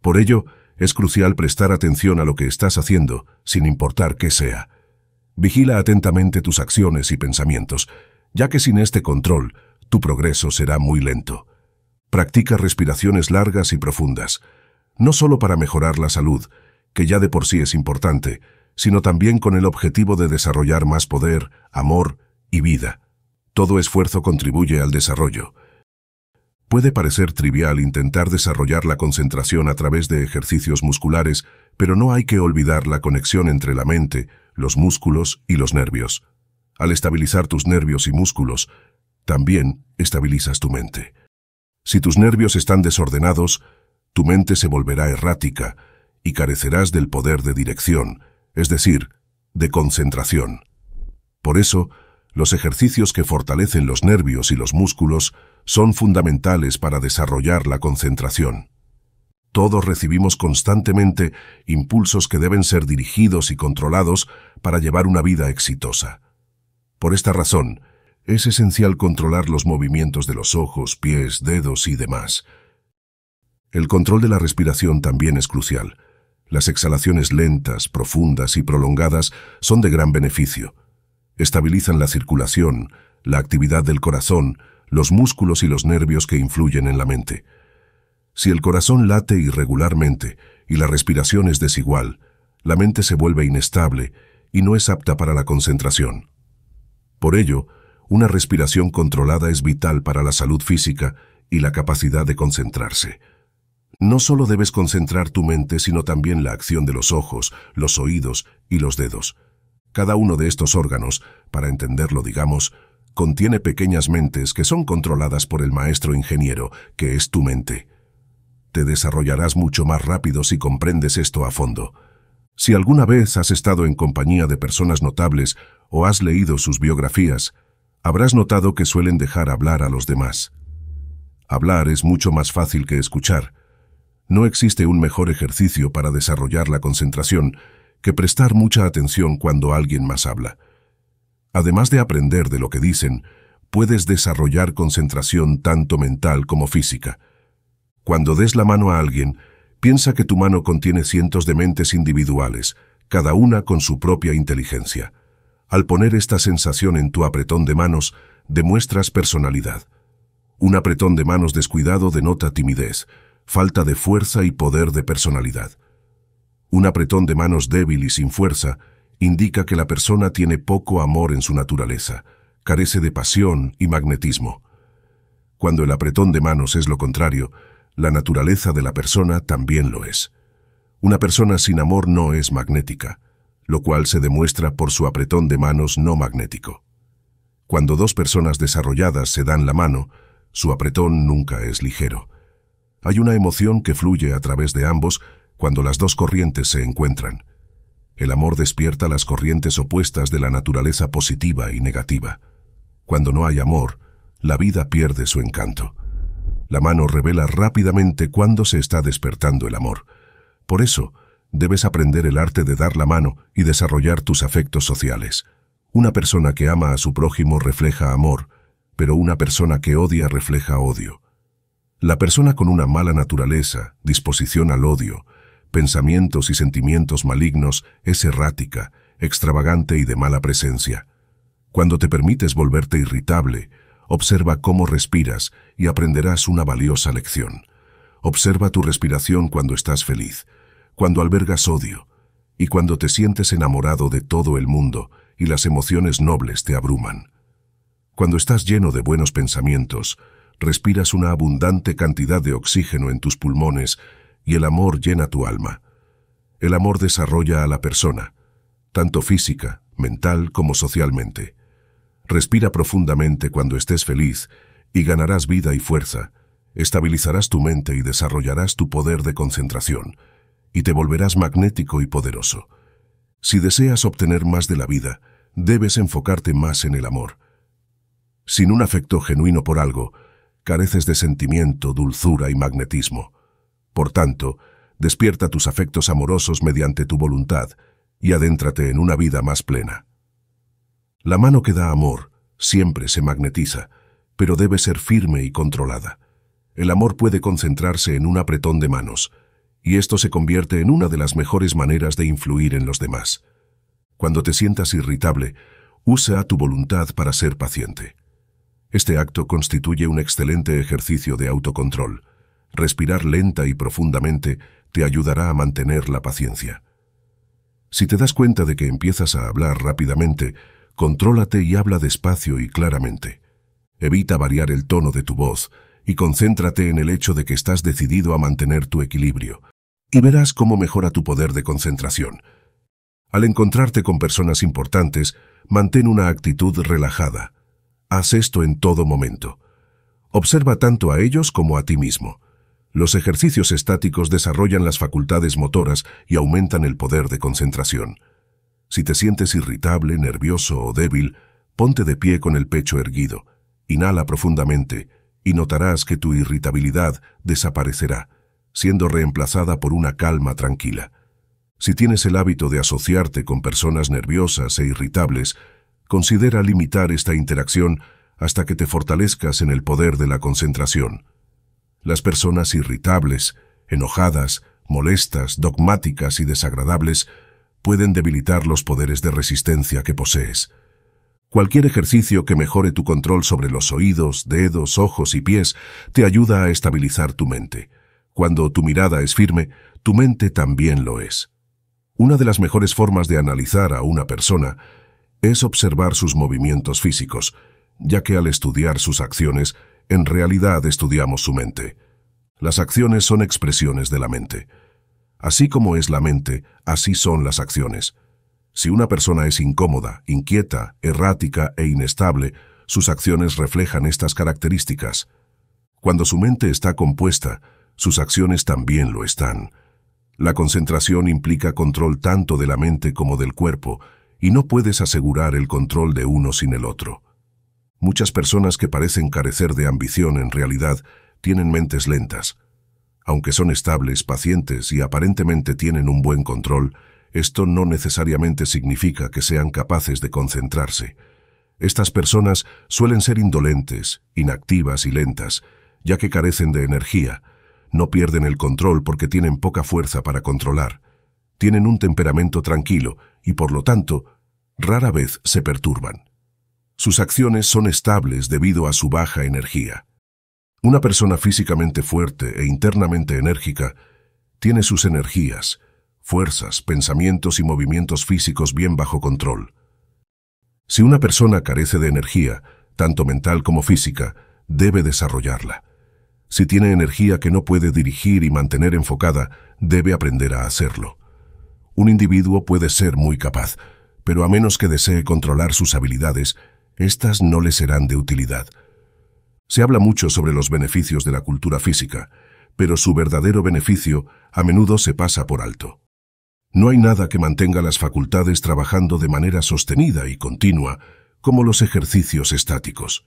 Por ello, es crucial prestar atención a lo que estás haciendo, sin importar qué sea. Vigila atentamente tus acciones y pensamientos, ya que sin este control, tu progreso será muy lento. Practica respiraciones largas y profundas, no solo para mejorar la salud, que ya de por sí es importante, sino también con el objetivo de desarrollar más poder, amor y vida. Todo esfuerzo contribuye al desarrollo. Puede parecer trivial intentar desarrollar la concentración a través de ejercicios musculares, pero no hay que olvidar la conexión entre la mente, los músculos y los nervios. Al estabilizar tus nervios y músculos, también estabilizas tu mente. Si tus nervios están desordenados, tu mente se volverá errática y carecerás del poder de dirección, es decir, de concentración. Por eso, los ejercicios que fortalecen los nervios y los músculos son fundamentales para desarrollar la concentración. Todos recibimos constantemente impulsos que deben ser dirigidos y controlados para llevar una vida exitosa. Por esta razón, es esencial controlar los movimientos de los ojos, pies, dedos y demás. El control de la respiración también es crucial. Las exhalaciones lentas, profundas y prolongadas son de gran beneficio. Estabilizan la circulación, la actividad del corazón, los músculos y los nervios que influyen en la mente. Si el corazón late irregularmente y la respiración es desigual, la mente se vuelve inestable y no es apta para la concentración. Por ello, una respiración controlada es vital para la salud física y la capacidad de concentrarse. No solo debes concentrar tu mente, sino también la acción de los ojos, los oídos y los dedos. Cada uno de estos órganos, para entenderlo digamos, contiene pequeñas mentes que son controladas por el maestro ingeniero, que es tu mente. Te desarrollarás mucho más rápido si comprendes esto a fondo. Si alguna vez has estado en compañía de personas notables o has leído sus biografías, Habrás notado que suelen dejar hablar a los demás. Hablar es mucho más fácil que escuchar. No existe un mejor ejercicio para desarrollar la concentración que prestar mucha atención cuando alguien más habla. Además de aprender de lo que dicen, puedes desarrollar concentración tanto mental como física. Cuando des la mano a alguien, piensa que tu mano contiene cientos de mentes individuales, cada una con su propia inteligencia. Al poner esta sensación en tu apretón de manos, demuestras personalidad. Un apretón de manos descuidado denota timidez, falta de fuerza y poder de personalidad. Un apretón de manos débil y sin fuerza indica que la persona tiene poco amor en su naturaleza, carece de pasión y magnetismo. Cuando el apretón de manos es lo contrario, la naturaleza de la persona también lo es. Una persona sin amor no es magnética lo cual se demuestra por su apretón de manos no magnético. Cuando dos personas desarrolladas se dan la mano, su apretón nunca es ligero. Hay una emoción que fluye a través de ambos cuando las dos corrientes se encuentran. El amor despierta las corrientes opuestas de la naturaleza positiva y negativa. Cuando no hay amor, la vida pierde su encanto. La mano revela rápidamente cuándo se está despertando el amor. Por eso, debes aprender el arte de dar la mano y desarrollar tus afectos sociales. Una persona que ama a su prójimo refleja amor, pero una persona que odia refleja odio. La persona con una mala naturaleza, disposición al odio, pensamientos y sentimientos malignos es errática, extravagante y de mala presencia. Cuando te permites volverte irritable, observa cómo respiras y aprenderás una valiosa lección. Observa tu respiración cuando estás feliz cuando albergas odio y cuando te sientes enamorado de todo el mundo y las emociones nobles te abruman. Cuando estás lleno de buenos pensamientos, respiras una abundante cantidad de oxígeno en tus pulmones y el amor llena tu alma. El amor desarrolla a la persona, tanto física, mental como socialmente. Respira profundamente cuando estés feliz y ganarás vida y fuerza, estabilizarás tu mente y desarrollarás tu poder de concentración y te volverás magnético y poderoso. Si deseas obtener más de la vida, debes enfocarte más en el amor. Sin un afecto genuino por algo, careces de sentimiento, dulzura y magnetismo. Por tanto, despierta tus afectos amorosos mediante tu voluntad y adéntrate en una vida más plena. La mano que da amor siempre se magnetiza, pero debe ser firme y controlada. El amor puede concentrarse en un apretón de manos, y esto se convierte en una de las mejores maneras de influir en los demás. Cuando te sientas irritable, usa tu voluntad para ser paciente. Este acto constituye un excelente ejercicio de autocontrol. Respirar lenta y profundamente te ayudará a mantener la paciencia. Si te das cuenta de que empiezas a hablar rápidamente, contrólate y habla despacio y claramente. Evita variar el tono de tu voz y concéntrate en el hecho de que estás decidido a mantener tu equilibrio y verás cómo mejora tu poder de concentración. Al encontrarte con personas importantes, mantén una actitud relajada. Haz esto en todo momento. Observa tanto a ellos como a ti mismo. Los ejercicios estáticos desarrollan las facultades motoras y aumentan el poder de concentración. Si te sientes irritable, nervioso o débil, ponte de pie con el pecho erguido, inhala profundamente y notarás que tu irritabilidad desaparecerá siendo reemplazada por una calma tranquila. Si tienes el hábito de asociarte con personas nerviosas e irritables, considera limitar esta interacción hasta que te fortalezcas en el poder de la concentración. Las personas irritables, enojadas, molestas, dogmáticas y desagradables pueden debilitar los poderes de resistencia que posees. Cualquier ejercicio que mejore tu control sobre los oídos, dedos, ojos y pies te ayuda a estabilizar tu mente. Cuando tu mirada es firme, tu mente también lo es. Una de las mejores formas de analizar a una persona es observar sus movimientos físicos, ya que al estudiar sus acciones, en realidad estudiamos su mente. Las acciones son expresiones de la mente. Así como es la mente, así son las acciones. Si una persona es incómoda, inquieta, errática e inestable, sus acciones reflejan estas características. Cuando su mente está compuesta, sus acciones también lo están. La concentración implica control tanto de la mente como del cuerpo, y no puedes asegurar el control de uno sin el otro. Muchas personas que parecen carecer de ambición en realidad tienen mentes lentas. Aunque son estables, pacientes y aparentemente tienen un buen control, esto no necesariamente significa que sean capaces de concentrarse. Estas personas suelen ser indolentes, inactivas y lentas, ya que carecen de energía, no pierden el control porque tienen poca fuerza para controlar. Tienen un temperamento tranquilo y, por lo tanto, rara vez se perturban. Sus acciones son estables debido a su baja energía. Una persona físicamente fuerte e internamente enérgica tiene sus energías, fuerzas, pensamientos y movimientos físicos bien bajo control. Si una persona carece de energía, tanto mental como física, debe desarrollarla. Si tiene energía que no puede dirigir y mantener enfocada, debe aprender a hacerlo. Un individuo puede ser muy capaz, pero a menos que desee controlar sus habilidades, éstas no le serán de utilidad. Se habla mucho sobre los beneficios de la cultura física, pero su verdadero beneficio a menudo se pasa por alto. No hay nada que mantenga las facultades trabajando de manera sostenida y continua, como los ejercicios estáticos.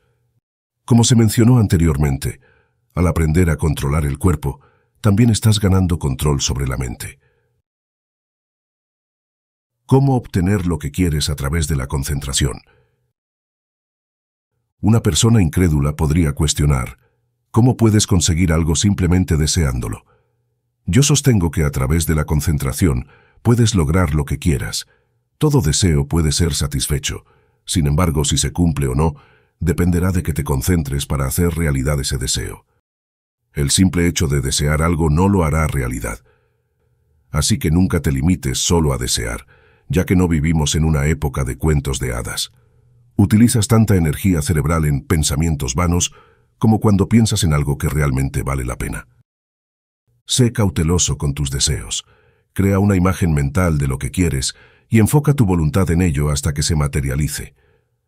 Como se mencionó anteriormente, al aprender a controlar el cuerpo, también estás ganando control sobre la mente. ¿Cómo obtener lo que quieres a través de la concentración? Una persona incrédula podría cuestionar, ¿cómo puedes conseguir algo simplemente deseándolo? Yo sostengo que a través de la concentración puedes lograr lo que quieras. Todo deseo puede ser satisfecho. Sin embargo, si se cumple o no, dependerá de que te concentres para hacer realidad ese deseo. El simple hecho de desear algo no lo hará realidad. Así que nunca te limites solo a desear, ya que no vivimos en una época de cuentos de hadas. Utilizas tanta energía cerebral en pensamientos vanos como cuando piensas en algo que realmente vale la pena. Sé cauteloso con tus deseos. Crea una imagen mental de lo que quieres y enfoca tu voluntad en ello hasta que se materialice.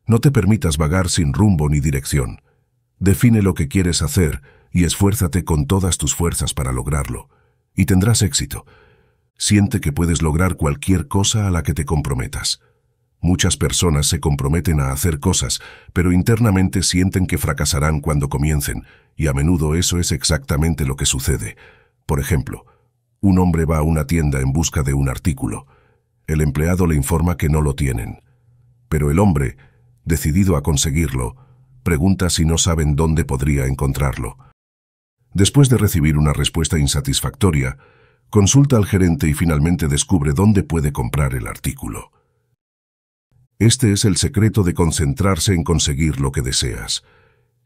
No te permitas vagar sin rumbo ni dirección. Define lo que quieres hacer y esfuérzate con todas tus fuerzas para lograrlo, y tendrás éxito. Siente que puedes lograr cualquier cosa a la que te comprometas. Muchas personas se comprometen a hacer cosas, pero internamente sienten que fracasarán cuando comiencen, y a menudo eso es exactamente lo que sucede. Por ejemplo, un hombre va a una tienda en busca de un artículo. El empleado le informa que no lo tienen. Pero el hombre, decidido a conseguirlo, pregunta si no saben dónde podría encontrarlo. Después de recibir una respuesta insatisfactoria, consulta al gerente y finalmente descubre dónde puede comprar el artículo. Este es el secreto de concentrarse en conseguir lo que deseas.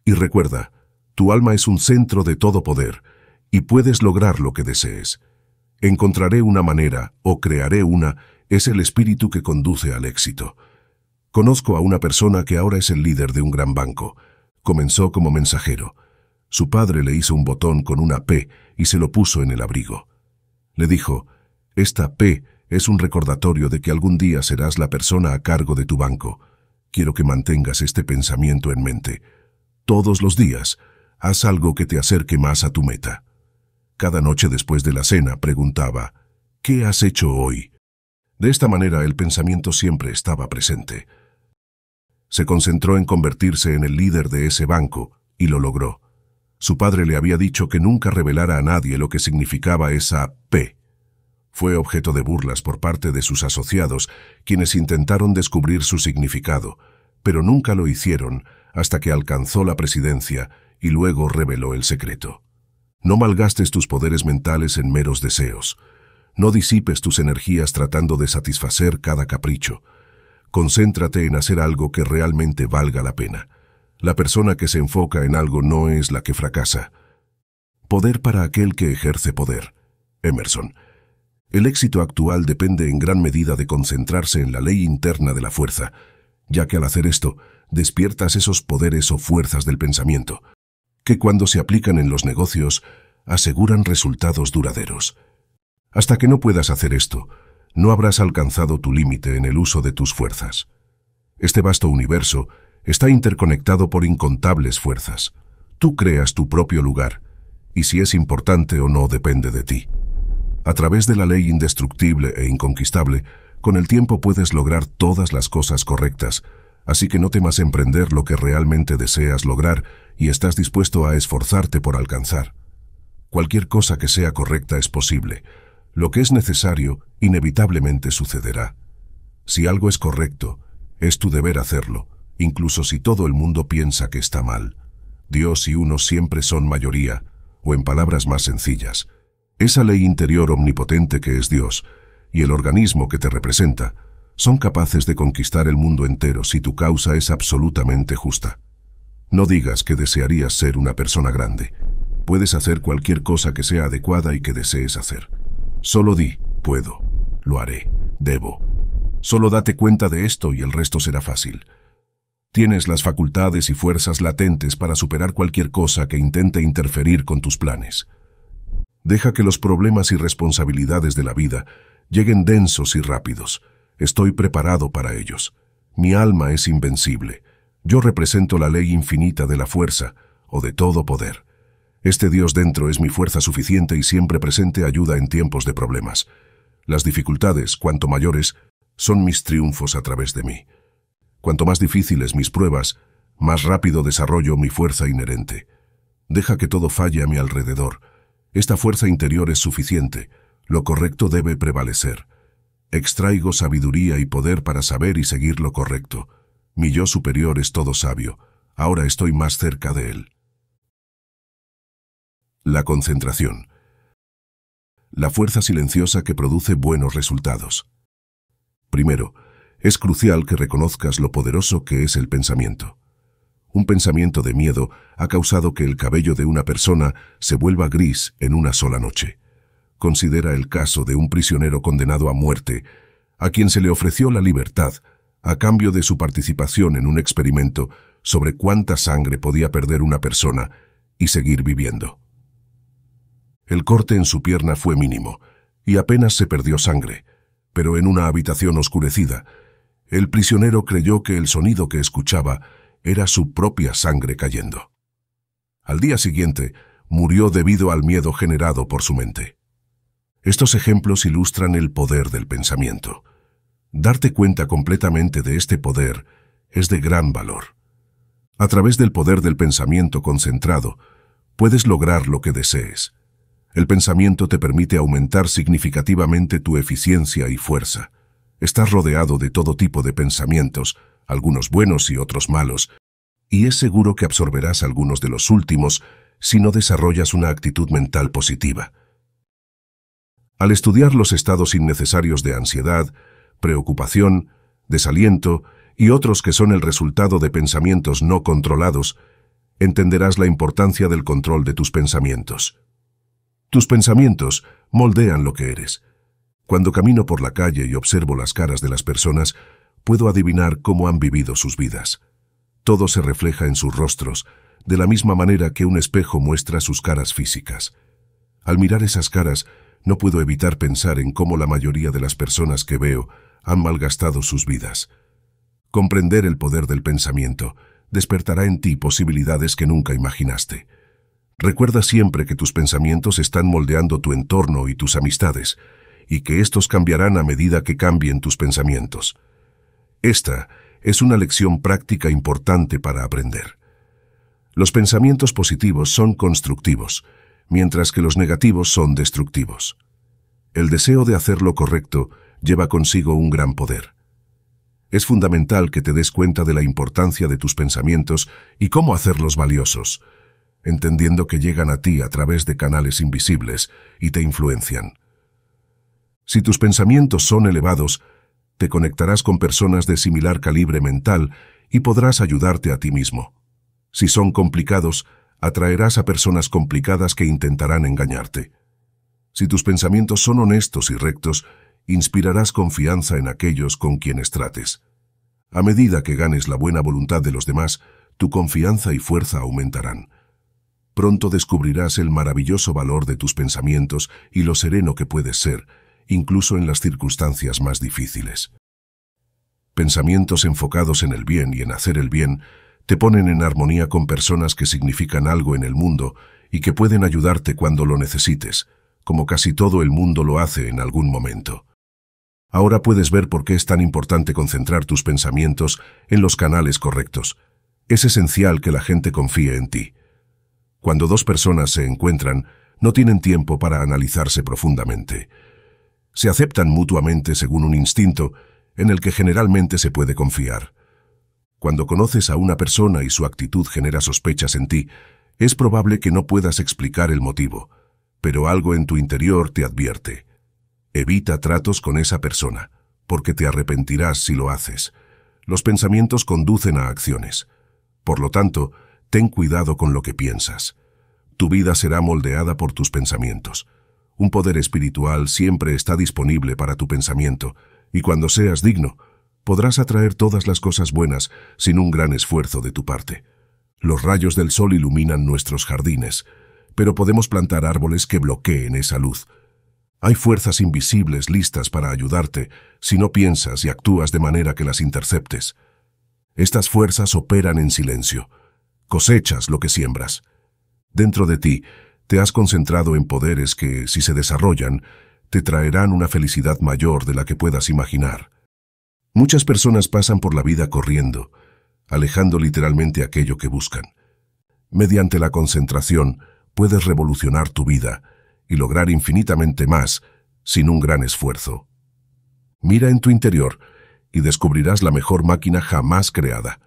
Y recuerda, tu alma es un centro de todo poder y puedes lograr lo que desees. Encontraré una manera o crearé una es el espíritu que conduce al éxito. Conozco a una persona que ahora es el líder de un gran banco. Comenzó como mensajero. Su padre le hizo un botón con una P y se lo puso en el abrigo. Le dijo, esta P es un recordatorio de que algún día serás la persona a cargo de tu banco. Quiero que mantengas este pensamiento en mente. Todos los días, haz algo que te acerque más a tu meta. Cada noche después de la cena preguntaba, ¿qué has hecho hoy? De esta manera el pensamiento siempre estaba presente. Se concentró en convertirse en el líder de ese banco y lo logró. Su padre le había dicho que nunca revelara a nadie lo que significaba esa P. Fue objeto de burlas por parte de sus asociados, quienes intentaron descubrir su significado, pero nunca lo hicieron hasta que alcanzó la presidencia y luego reveló el secreto. No malgastes tus poderes mentales en meros deseos. No disipes tus energías tratando de satisfacer cada capricho. Concéntrate en hacer algo que realmente valga la pena. La persona que se enfoca en algo no es la que fracasa. Poder para aquel que ejerce poder. Emerson. El éxito actual depende en gran medida de concentrarse en la ley interna de la fuerza, ya que al hacer esto, despiertas esos poderes o fuerzas del pensamiento, que cuando se aplican en los negocios, aseguran resultados duraderos. Hasta que no puedas hacer esto, no habrás alcanzado tu límite en el uso de tus fuerzas. Este vasto universo está interconectado por incontables fuerzas. Tú creas tu propio lugar, y si es importante o no depende de ti. A través de la ley indestructible e inconquistable, con el tiempo puedes lograr todas las cosas correctas, así que no temas emprender lo que realmente deseas lograr y estás dispuesto a esforzarte por alcanzar. Cualquier cosa que sea correcta es posible. Lo que es necesario inevitablemente sucederá. Si algo es correcto, es tu deber hacerlo incluso si todo el mundo piensa que está mal. Dios y uno siempre son mayoría, o en palabras más sencillas, esa ley interior omnipotente que es Dios y el organismo que te representa son capaces de conquistar el mundo entero si tu causa es absolutamente justa. No digas que desearías ser una persona grande. Puedes hacer cualquier cosa que sea adecuada y que desees hacer. Solo di, puedo, lo haré, debo. Solo date cuenta de esto y el resto será fácil. Tienes las facultades y fuerzas latentes para superar cualquier cosa que intente interferir con tus planes. Deja que los problemas y responsabilidades de la vida lleguen densos y rápidos. Estoy preparado para ellos. Mi alma es invencible. Yo represento la ley infinita de la fuerza o de todo poder. Este Dios dentro es mi fuerza suficiente y siempre presente ayuda en tiempos de problemas. Las dificultades, cuanto mayores, son mis triunfos a través de mí. Cuanto más difíciles mis pruebas, más rápido desarrollo mi fuerza inherente. Deja que todo falle a mi alrededor. Esta fuerza interior es suficiente. Lo correcto debe prevalecer. Extraigo sabiduría y poder para saber y seguir lo correcto. Mi yo superior es todo sabio. Ahora estoy más cerca de él. La concentración. La fuerza silenciosa que produce buenos resultados. Primero, es crucial que reconozcas lo poderoso que es el pensamiento. Un pensamiento de miedo ha causado que el cabello de una persona se vuelva gris en una sola noche. Considera el caso de un prisionero condenado a muerte, a quien se le ofreció la libertad a cambio de su participación en un experimento sobre cuánta sangre podía perder una persona y seguir viviendo. El corte en su pierna fue mínimo, y apenas se perdió sangre, pero en una habitación oscurecida, el prisionero creyó que el sonido que escuchaba era su propia sangre cayendo. Al día siguiente, murió debido al miedo generado por su mente. Estos ejemplos ilustran el poder del pensamiento. Darte cuenta completamente de este poder es de gran valor. A través del poder del pensamiento concentrado, puedes lograr lo que desees. El pensamiento te permite aumentar significativamente tu eficiencia y fuerza. Estás rodeado de todo tipo de pensamientos, algunos buenos y otros malos, y es seguro que absorberás algunos de los últimos si no desarrollas una actitud mental positiva. Al estudiar los estados innecesarios de ansiedad, preocupación, desaliento y otros que son el resultado de pensamientos no controlados, entenderás la importancia del control de tus pensamientos. Tus pensamientos moldean lo que eres. Cuando camino por la calle y observo las caras de las personas, puedo adivinar cómo han vivido sus vidas. Todo se refleja en sus rostros, de la misma manera que un espejo muestra sus caras físicas. Al mirar esas caras, no puedo evitar pensar en cómo la mayoría de las personas que veo han malgastado sus vidas. Comprender el poder del pensamiento despertará en ti posibilidades que nunca imaginaste. Recuerda siempre que tus pensamientos están moldeando tu entorno y tus amistades, y que estos cambiarán a medida que cambien tus pensamientos. Esta es una lección práctica importante para aprender. Los pensamientos positivos son constructivos, mientras que los negativos son destructivos. El deseo de hacer lo correcto lleva consigo un gran poder. Es fundamental que te des cuenta de la importancia de tus pensamientos y cómo hacerlos valiosos, entendiendo que llegan a ti a través de canales invisibles y te influencian. Si tus pensamientos son elevados, te conectarás con personas de similar calibre mental y podrás ayudarte a ti mismo. Si son complicados, atraerás a personas complicadas que intentarán engañarte. Si tus pensamientos son honestos y rectos, inspirarás confianza en aquellos con quienes trates. A medida que ganes la buena voluntad de los demás, tu confianza y fuerza aumentarán. Pronto descubrirás el maravilloso valor de tus pensamientos y lo sereno que puedes ser, incluso en las circunstancias más difíciles. Pensamientos enfocados en el bien y en hacer el bien te ponen en armonía con personas que significan algo en el mundo y que pueden ayudarte cuando lo necesites, como casi todo el mundo lo hace en algún momento. Ahora puedes ver por qué es tan importante concentrar tus pensamientos en los canales correctos. Es esencial que la gente confíe en ti. Cuando dos personas se encuentran, no tienen tiempo para analizarse profundamente se aceptan mutuamente según un instinto en el que generalmente se puede confiar. Cuando conoces a una persona y su actitud genera sospechas en ti, es probable que no puedas explicar el motivo, pero algo en tu interior te advierte. Evita tratos con esa persona, porque te arrepentirás si lo haces. Los pensamientos conducen a acciones. Por lo tanto, ten cuidado con lo que piensas. Tu vida será moldeada por tus pensamientos. Un poder espiritual siempre está disponible para tu pensamiento, y cuando seas digno, podrás atraer todas las cosas buenas sin un gran esfuerzo de tu parte. Los rayos del sol iluminan nuestros jardines, pero podemos plantar árboles que bloqueen esa luz. Hay fuerzas invisibles listas para ayudarte si no piensas y actúas de manera que las interceptes. Estas fuerzas operan en silencio. Cosechas lo que siembras. Dentro de ti te has concentrado en poderes que, si se desarrollan, te traerán una felicidad mayor de la que puedas imaginar. Muchas personas pasan por la vida corriendo, alejando literalmente aquello que buscan. Mediante la concentración puedes revolucionar tu vida y lograr infinitamente más sin un gran esfuerzo. Mira en tu interior y descubrirás la mejor máquina jamás creada.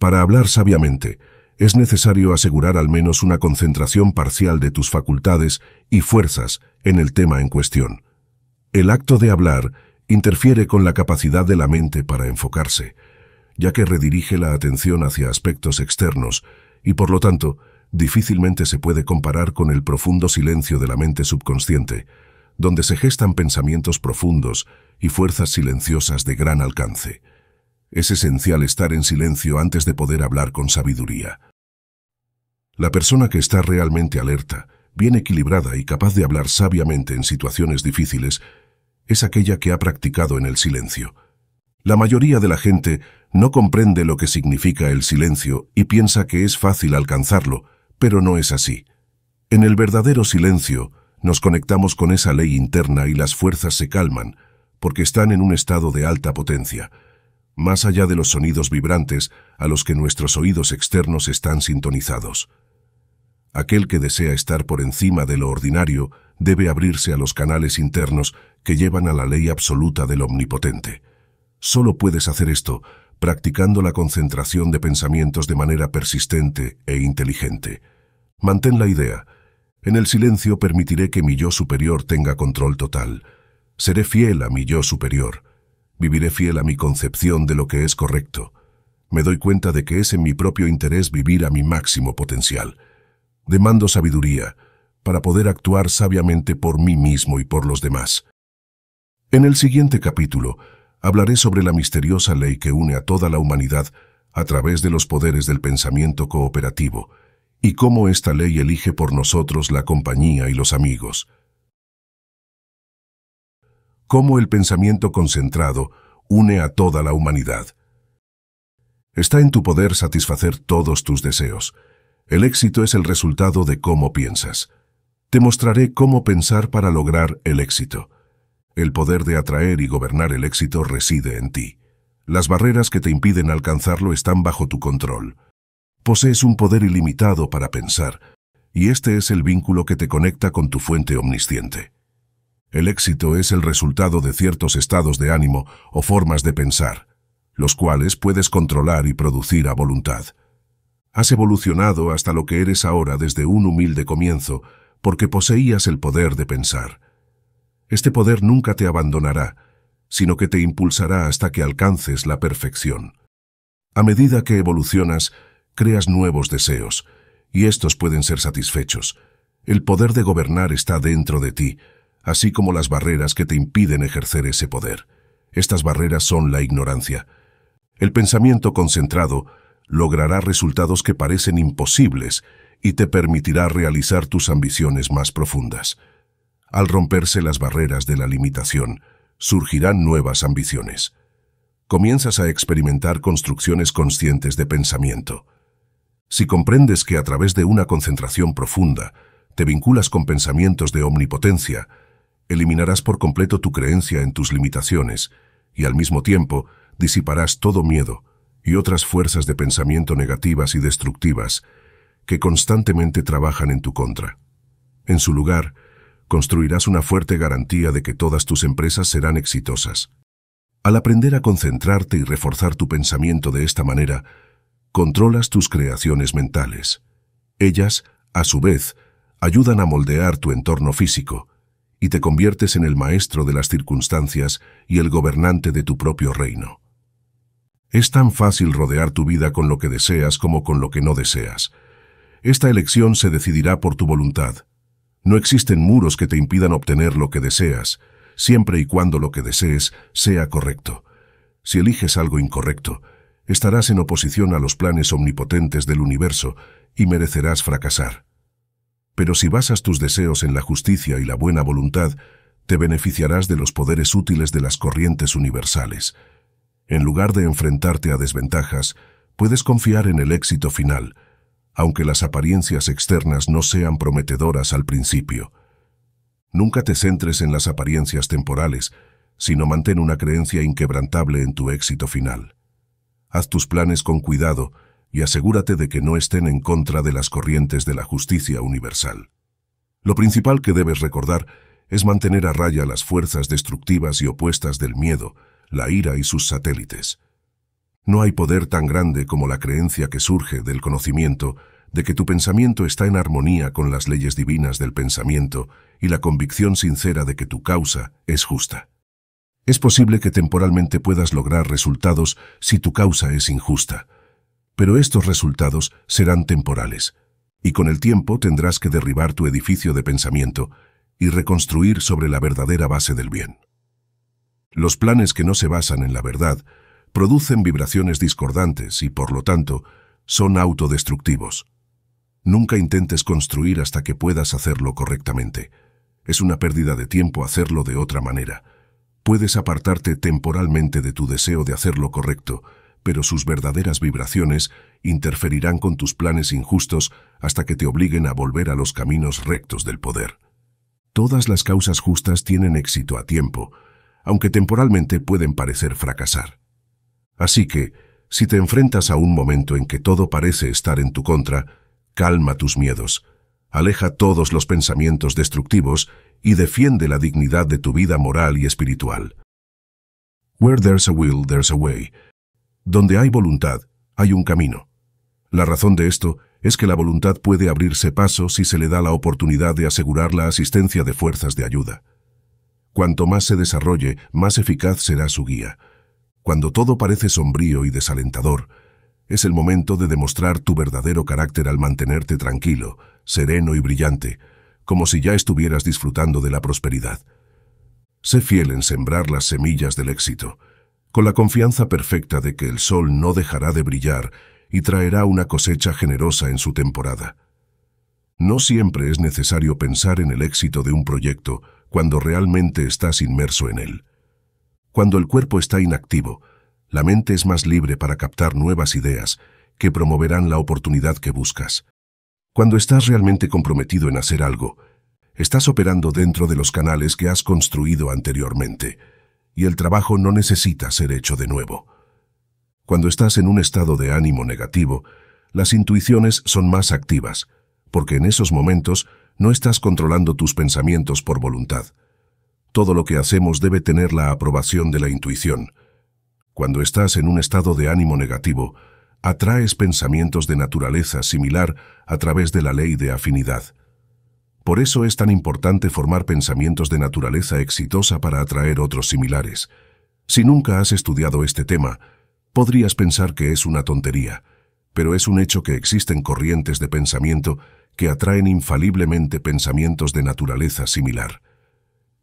Para hablar sabiamente, es necesario asegurar al menos una concentración parcial de tus facultades y fuerzas en el tema en cuestión. El acto de hablar interfiere con la capacidad de la mente para enfocarse, ya que redirige la atención hacia aspectos externos y, por lo tanto, difícilmente se puede comparar con el profundo silencio de la mente subconsciente, donde se gestan pensamientos profundos y fuerzas silenciosas de gran alcance. Es esencial estar en silencio antes de poder hablar con sabiduría. La persona que está realmente alerta, bien equilibrada y capaz de hablar sabiamente en situaciones difíciles, es aquella que ha practicado en el silencio. La mayoría de la gente no comprende lo que significa el silencio y piensa que es fácil alcanzarlo, pero no es así. En el verdadero silencio, nos conectamos con esa ley interna y las fuerzas se calman, porque están en un estado de alta potencia, más allá de los sonidos vibrantes a los que nuestros oídos externos están sintonizados. Aquel que desea estar por encima de lo ordinario debe abrirse a los canales internos que llevan a la ley absoluta del omnipotente. Solo puedes hacer esto practicando la concentración de pensamientos de manera persistente e inteligente. Mantén la idea. En el silencio permitiré que mi yo superior tenga control total. Seré fiel a mi yo superior. Viviré fiel a mi concepción de lo que es correcto. Me doy cuenta de que es en mi propio interés vivir a mi máximo potencial. Demando sabiduría para poder actuar sabiamente por mí mismo y por los demás. En el siguiente capítulo hablaré sobre la misteriosa ley que une a toda la humanidad a través de los poderes del pensamiento cooperativo y cómo esta ley elige por nosotros la compañía y los amigos. Cómo el pensamiento concentrado une a toda la humanidad. Está en tu poder satisfacer todos tus deseos, el éxito es el resultado de cómo piensas. Te mostraré cómo pensar para lograr el éxito. El poder de atraer y gobernar el éxito reside en ti. Las barreras que te impiden alcanzarlo están bajo tu control. Posees un poder ilimitado para pensar, y este es el vínculo que te conecta con tu fuente omnisciente. El éxito es el resultado de ciertos estados de ánimo o formas de pensar, los cuales puedes controlar y producir a voluntad. Has evolucionado hasta lo que eres ahora desde un humilde comienzo, porque poseías el poder de pensar. Este poder nunca te abandonará, sino que te impulsará hasta que alcances la perfección. A medida que evolucionas, creas nuevos deseos, y estos pueden ser satisfechos. El poder de gobernar está dentro de ti, así como las barreras que te impiden ejercer ese poder. Estas barreras son la ignorancia. El pensamiento concentrado logrará resultados que parecen imposibles y te permitirá realizar tus ambiciones más profundas. Al romperse las barreras de la limitación, surgirán nuevas ambiciones. Comienzas a experimentar construcciones conscientes de pensamiento. Si comprendes que a través de una concentración profunda te vinculas con pensamientos de omnipotencia, eliminarás por completo tu creencia en tus limitaciones y al mismo tiempo disiparás todo miedo, y otras fuerzas de pensamiento negativas y destructivas que constantemente trabajan en tu contra. En su lugar, construirás una fuerte garantía de que todas tus empresas serán exitosas. Al aprender a concentrarte y reforzar tu pensamiento de esta manera, controlas tus creaciones mentales. Ellas, a su vez, ayudan a moldear tu entorno físico y te conviertes en el maestro de las circunstancias y el gobernante de tu propio reino. Es tan fácil rodear tu vida con lo que deseas como con lo que no deseas. Esta elección se decidirá por tu voluntad. No existen muros que te impidan obtener lo que deseas, siempre y cuando lo que desees sea correcto. Si eliges algo incorrecto, estarás en oposición a los planes omnipotentes del universo y merecerás fracasar. Pero si basas tus deseos en la justicia y la buena voluntad, te beneficiarás de los poderes útiles de las corrientes universales. En lugar de enfrentarte a desventajas, puedes confiar en el éxito final, aunque las apariencias externas no sean prometedoras al principio. Nunca te centres en las apariencias temporales, sino mantén una creencia inquebrantable en tu éxito final. Haz tus planes con cuidado y asegúrate de que no estén en contra de las corrientes de la justicia universal. Lo principal que debes recordar es mantener a raya las fuerzas destructivas y opuestas del miedo, la ira y sus satélites. No hay poder tan grande como la creencia que surge del conocimiento de que tu pensamiento está en armonía con las leyes divinas del pensamiento y la convicción sincera de que tu causa es justa. Es posible que temporalmente puedas lograr resultados si tu causa es injusta, pero estos resultados serán temporales, y con el tiempo tendrás que derribar tu edificio de pensamiento y reconstruir sobre la verdadera base del bien. Los planes que no se basan en la verdad producen vibraciones discordantes y, por lo tanto, son autodestructivos. Nunca intentes construir hasta que puedas hacerlo correctamente. Es una pérdida de tiempo hacerlo de otra manera. Puedes apartarte temporalmente de tu deseo de hacerlo correcto, pero sus verdaderas vibraciones interferirán con tus planes injustos hasta que te obliguen a volver a los caminos rectos del poder. Todas las causas justas tienen éxito a tiempo, aunque temporalmente pueden parecer fracasar. Así que, si te enfrentas a un momento en que todo parece estar en tu contra, calma tus miedos, aleja todos los pensamientos destructivos y defiende la dignidad de tu vida moral y espiritual. Where there's a will, there's a way. Donde hay voluntad, hay un camino. La razón de esto es que la voluntad puede abrirse paso si se le da la oportunidad de asegurar la asistencia de fuerzas de ayuda. Cuanto más se desarrolle, más eficaz será su guía. Cuando todo parece sombrío y desalentador, es el momento de demostrar tu verdadero carácter al mantenerte tranquilo, sereno y brillante, como si ya estuvieras disfrutando de la prosperidad. Sé fiel en sembrar las semillas del éxito, con la confianza perfecta de que el sol no dejará de brillar y traerá una cosecha generosa en su temporada. No siempre es necesario pensar en el éxito de un proyecto cuando realmente estás inmerso en él. Cuando el cuerpo está inactivo, la mente es más libre para captar nuevas ideas que promoverán la oportunidad que buscas. Cuando estás realmente comprometido en hacer algo, estás operando dentro de los canales que has construido anteriormente, y el trabajo no necesita ser hecho de nuevo. Cuando estás en un estado de ánimo negativo, las intuiciones son más activas, porque en esos momentos no estás controlando tus pensamientos por voluntad. Todo lo que hacemos debe tener la aprobación de la intuición. Cuando estás en un estado de ánimo negativo, atraes pensamientos de naturaleza similar a través de la ley de afinidad. Por eso es tan importante formar pensamientos de naturaleza exitosa para atraer otros similares. Si nunca has estudiado este tema, podrías pensar que es una tontería, pero es un hecho que existen corrientes de pensamiento que atraen infaliblemente pensamientos de naturaleza similar.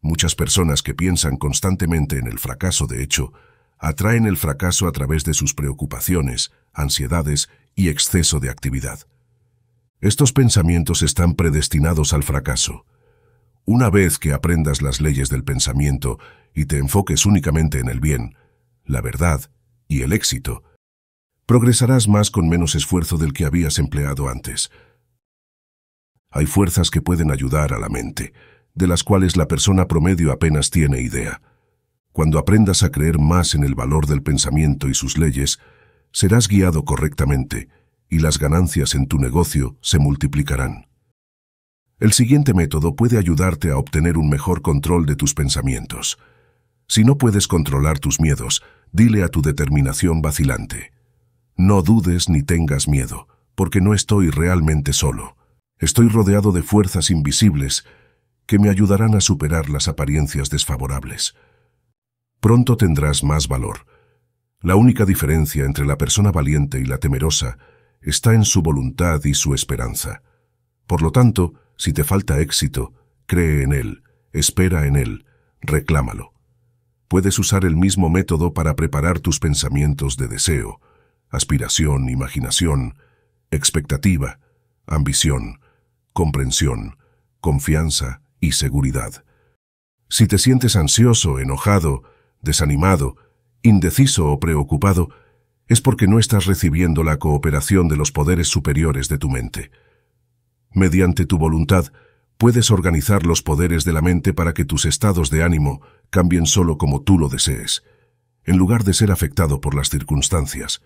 Muchas personas que piensan constantemente en el fracaso, de hecho, atraen el fracaso a través de sus preocupaciones, ansiedades y exceso de actividad. Estos pensamientos están predestinados al fracaso. Una vez que aprendas las leyes del pensamiento y te enfoques únicamente en el bien, la verdad y el éxito, progresarás más con menos esfuerzo del que habías empleado antes, hay fuerzas que pueden ayudar a la mente, de las cuales la persona promedio apenas tiene idea. Cuando aprendas a creer más en el valor del pensamiento y sus leyes, serás guiado correctamente y las ganancias en tu negocio se multiplicarán. El siguiente método puede ayudarte a obtener un mejor control de tus pensamientos. Si no puedes controlar tus miedos, dile a tu determinación vacilante. No dudes ni tengas miedo, porque no estoy realmente solo. Estoy rodeado de fuerzas invisibles que me ayudarán a superar las apariencias desfavorables. Pronto tendrás más valor. La única diferencia entre la persona valiente y la temerosa está en su voluntad y su esperanza. Por lo tanto, si te falta éxito, cree en él, espera en él, reclámalo. Puedes usar el mismo método para preparar tus pensamientos de deseo, aspiración, imaginación, expectativa, ambición, comprensión, confianza y seguridad. Si te sientes ansioso, enojado, desanimado, indeciso o preocupado, es porque no estás recibiendo la cooperación de los poderes superiores de tu mente. Mediante tu voluntad, puedes organizar los poderes de la mente para que tus estados de ánimo cambien solo como tú lo desees, en lugar de ser afectado por las circunstancias.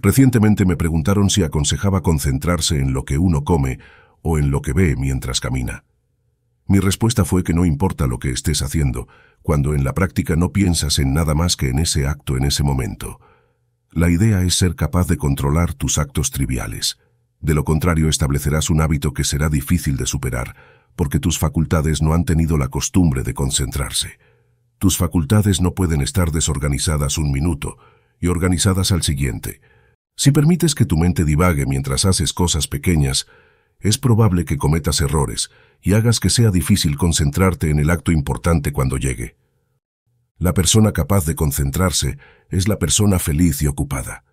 Recientemente me preguntaron si aconsejaba concentrarse en lo que uno come o en lo que ve mientras camina. Mi respuesta fue que no importa lo que estés haciendo, cuando en la práctica no piensas en nada más que en ese acto en ese momento. La idea es ser capaz de controlar tus actos triviales. De lo contrario establecerás un hábito que será difícil de superar, porque tus facultades no han tenido la costumbre de concentrarse. Tus facultades no pueden estar desorganizadas un minuto y organizadas al siguiente, si permites que tu mente divague mientras haces cosas pequeñas, es probable que cometas errores y hagas que sea difícil concentrarte en el acto importante cuando llegue. La persona capaz de concentrarse es la persona feliz y ocupada.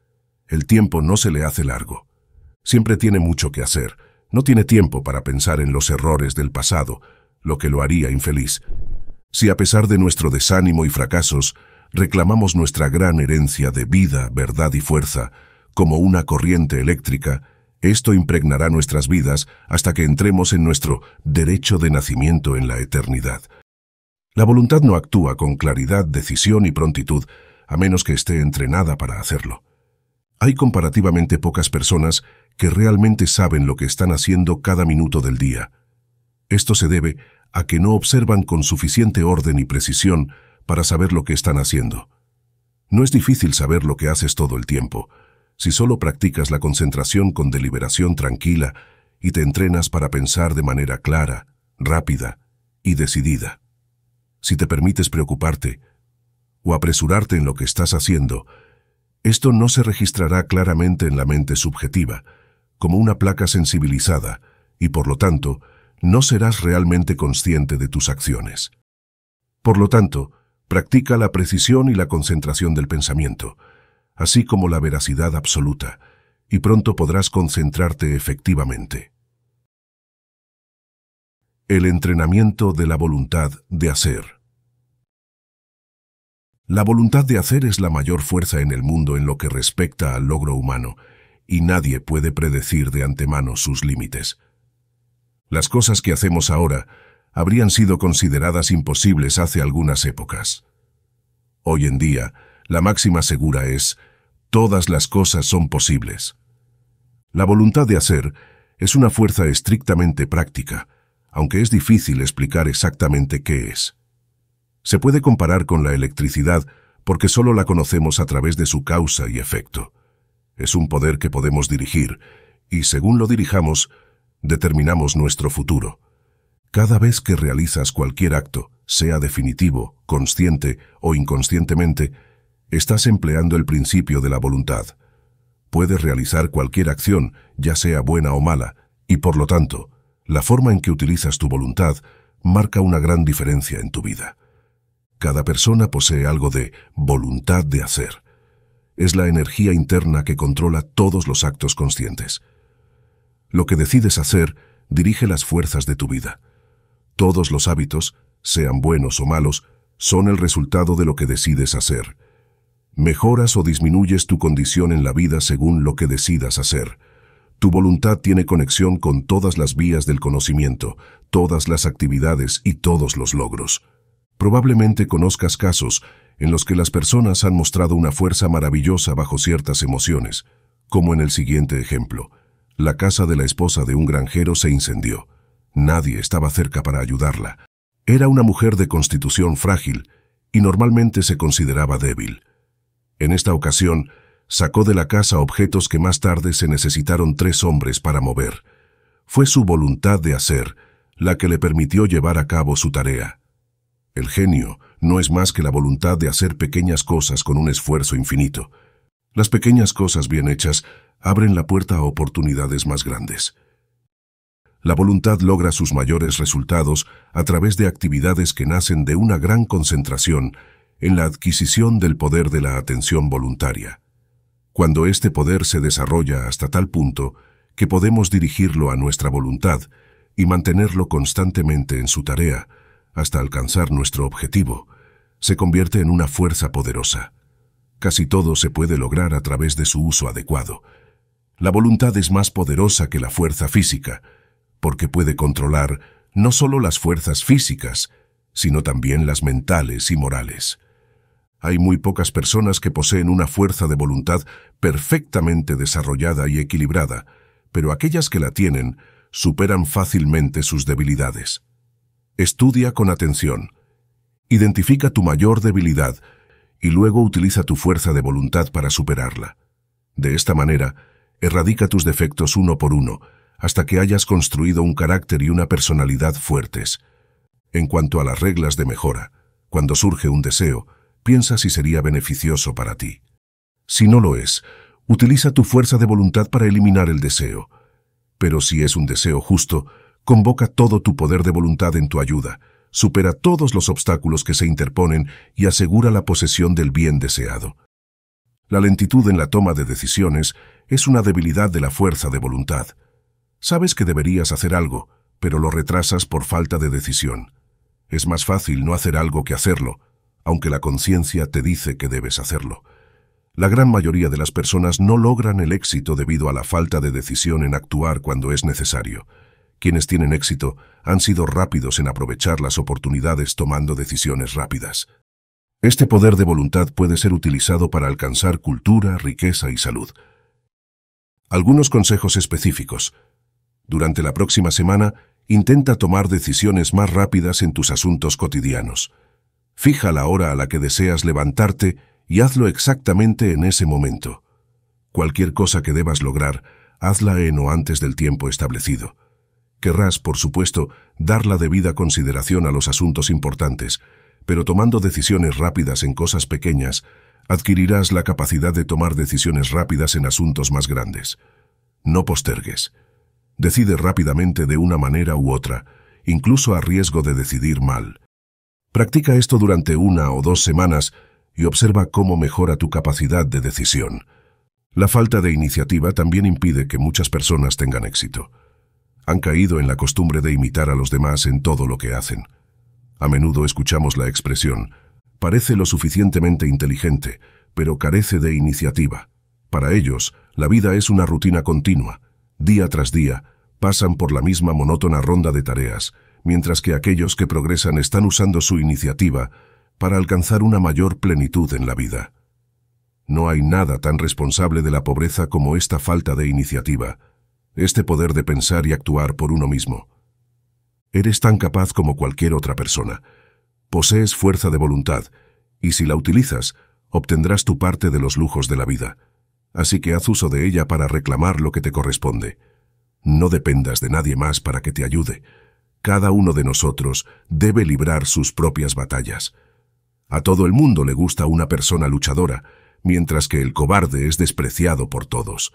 El tiempo no se le hace largo. Siempre tiene mucho que hacer. No tiene tiempo para pensar en los errores del pasado, lo que lo haría infeliz. Si a pesar de nuestro desánimo y fracasos, reclamamos nuestra gran herencia de vida, verdad y fuerza, como una corriente eléctrica, esto impregnará nuestras vidas hasta que entremos en nuestro derecho de nacimiento en la eternidad. La voluntad no actúa con claridad, decisión y prontitud, a menos que esté entrenada para hacerlo. Hay comparativamente pocas personas que realmente saben lo que están haciendo cada minuto del día. Esto se debe a que no observan con suficiente orden y precisión para saber lo que están haciendo. No es difícil saber lo que haces todo el tiempo, si solo practicas la concentración con deliberación tranquila y te entrenas para pensar de manera clara, rápida y decidida. Si te permites preocuparte o apresurarte en lo que estás haciendo, esto no se registrará claramente en la mente subjetiva, como una placa sensibilizada, y por lo tanto, no serás realmente consciente de tus acciones. Por lo tanto, practica la precisión y la concentración del pensamiento, así como la veracidad absoluta, y pronto podrás concentrarte efectivamente. El entrenamiento de la voluntad de hacer. La voluntad de hacer es la mayor fuerza en el mundo en lo que respecta al logro humano, y nadie puede predecir de antemano sus límites. Las cosas que hacemos ahora habrían sido consideradas imposibles hace algunas épocas. Hoy en día, la máxima segura es, todas las cosas son posibles. La voluntad de hacer es una fuerza estrictamente práctica, aunque es difícil explicar exactamente qué es. Se puede comparar con la electricidad porque solo la conocemos a través de su causa y efecto. Es un poder que podemos dirigir, y según lo dirijamos, determinamos nuestro futuro. Cada vez que realizas cualquier acto, sea definitivo, consciente o inconscientemente, Estás empleando el principio de la voluntad. Puedes realizar cualquier acción, ya sea buena o mala, y por lo tanto, la forma en que utilizas tu voluntad marca una gran diferencia en tu vida. Cada persona posee algo de voluntad de hacer. Es la energía interna que controla todos los actos conscientes. Lo que decides hacer dirige las fuerzas de tu vida. Todos los hábitos, sean buenos o malos, son el resultado de lo que decides hacer. Mejoras o disminuyes tu condición en la vida según lo que decidas hacer. Tu voluntad tiene conexión con todas las vías del conocimiento, todas las actividades y todos los logros. Probablemente conozcas casos en los que las personas han mostrado una fuerza maravillosa bajo ciertas emociones, como en el siguiente ejemplo. La casa de la esposa de un granjero se incendió. Nadie estaba cerca para ayudarla. Era una mujer de constitución frágil y normalmente se consideraba débil. En esta ocasión, sacó de la casa objetos que más tarde se necesitaron tres hombres para mover. Fue su voluntad de hacer la que le permitió llevar a cabo su tarea. El genio no es más que la voluntad de hacer pequeñas cosas con un esfuerzo infinito. Las pequeñas cosas bien hechas abren la puerta a oportunidades más grandes. La voluntad logra sus mayores resultados a través de actividades que nacen de una gran concentración en la adquisición del poder de la atención voluntaria, cuando este poder se desarrolla hasta tal punto que podemos dirigirlo a nuestra voluntad y mantenerlo constantemente en su tarea hasta alcanzar nuestro objetivo, se convierte en una fuerza poderosa. Casi todo se puede lograr a través de su uso adecuado. La voluntad es más poderosa que la fuerza física, porque puede controlar no solo las fuerzas físicas, sino también las mentales y morales hay muy pocas personas que poseen una fuerza de voluntad perfectamente desarrollada y equilibrada, pero aquellas que la tienen superan fácilmente sus debilidades. Estudia con atención. Identifica tu mayor debilidad y luego utiliza tu fuerza de voluntad para superarla. De esta manera, erradica tus defectos uno por uno, hasta que hayas construido un carácter y una personalidad fuertes. En cuanto a las reglas de mejora, cuando surge un deseo, piensa si sería beneficioso para ti. Si no lo es, utiliza tu fuerza de voluntad para eliminar el deseo. Pero si es un deseo justo, convoca todo tu poder de voluntad en tu ayuda, supera todos los obstáculos que se interponen y asegura la posesión del bien deseado. La lentitud en la toma de decisiones es una debilidad de la fuerza de voluntad. Sabes que deberías hacer algo, pero lo retrasas por falta de decisión. Es más fácil no hacer algo que hacerlo, aunque la conciencia te dice que debes hacerlo. La gran mayoría de las personas no logran el éxito debido a la falta de decisión en actuar cuando es necesario. Quienes tienen éxito han sido rápidos en aprovechar las oportunidades tomando decisiones rápidas. Este poder de voluntad puede ser utilizado para alcanzar cultura, riqueza y salud. Algunos consejos específicos. Durante la próxima semana, intenta tomar decisiones más rápidas en tus asuntos cotidianos. Fija la hora a la que deseas levantarte y hazlo exactamente en ese momento. Cualquier cosa que debas lograr, hazla en o antes del tiempo establecido. Querrás, por supuesto, dar la debida consideración a los asuntos importantes, pero tomando decisiones rápidas en cosas pequeñas, adquirirás la capacidad de tomar decisiones rápidas en asuntos más grandes. No postergues. Decide rápidamente de una manera u otra, incluso a riesgo de decidir mal. Practica esto durante una o dos semanas y observa cómo mejora tu capacidad de decisión. La falta de iniciativa también impide que muchas personas tengan éxito. Han caído en la costumbre de imitar a los demás en todo lo que hacen. A menudo escuchamos la expresión, parece lo suficientemente inteligente, pero carece de iniciativa. Para ellos, la vida es una rutina continua. Día tras día, pasan por la misma monótona ronda de tareas, mientras que aquellos que progresan están usando su iniciativa para alcanzar una mayor plenitud en la vida. No hay nada tan responsable de la pobreza como esta falta de iniciativa, este poder de pensar y actuar por uno mismo. Eres tan capaz como cualquier otra persona. Posees fuerza de voluntad, y si la utilizas, obtendrás tu parte de los lujos de la vida. Así que haz uso de ella para reclamar lo que te corresponde. No dependas de nadie más para que te ayude cada uno de nosotros debe librar sus propias batallas. A todo el mundo le gusta una persona luchadora, mientras que el cobarde es despreciado por todos.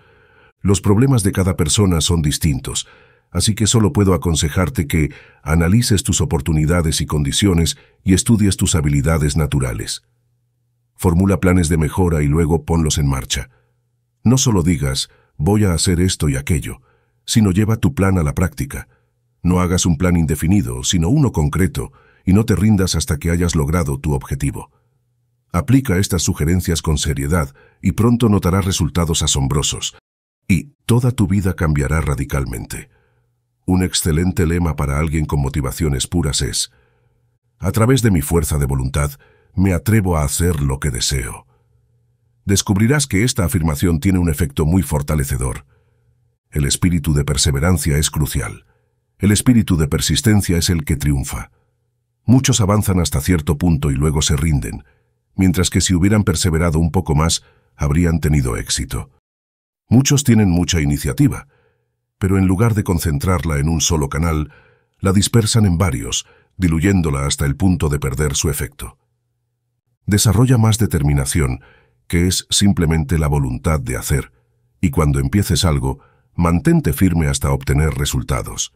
Los problemas de cada persona son distintos, así que solo puedo aconsejarte que analices tus oportunidades y condiciones y estudies tus habilidades naturales. Formula planes de mejora y luego ponlos en marcha. No solo digas, voy a hacer esto y aquello, sino lleva tu plan a la práctica. No hagas un plan indefinido, sino uno concreto, y no te rindas hasta que hayas logrado tu objetivo. Aplica estas sugerencias con seriedad y pronto notarás resultados asombrosos, y toda tu vida cambiará radicalmente. Un excelente lema para alguien con motivaciones puras es, a través de mi fuerza de voluntad, me atrevo a hacer lo que deseo. Descubrirás que esta afirmación tiene un efecto muy fortalecedor. El espíritu de perseverancia es crucial. El espíritu de persistencia es el que triunfa. Muchos avanzan hasta cierto punto y luego se rinden, mientras que si hubieran perseverado un poco más, habrían tenido éxito. Muchos tienen mucha iniciativa, pero en lugar de concentrarla en un solo canal, la dispersan en varios, diluyéndola hasta el punto de perder su efecto. Desarrolla más determinación, que es simplemente la voluntad de hacer, y cuando empieces algo, mantente firme hasta obtener resultados.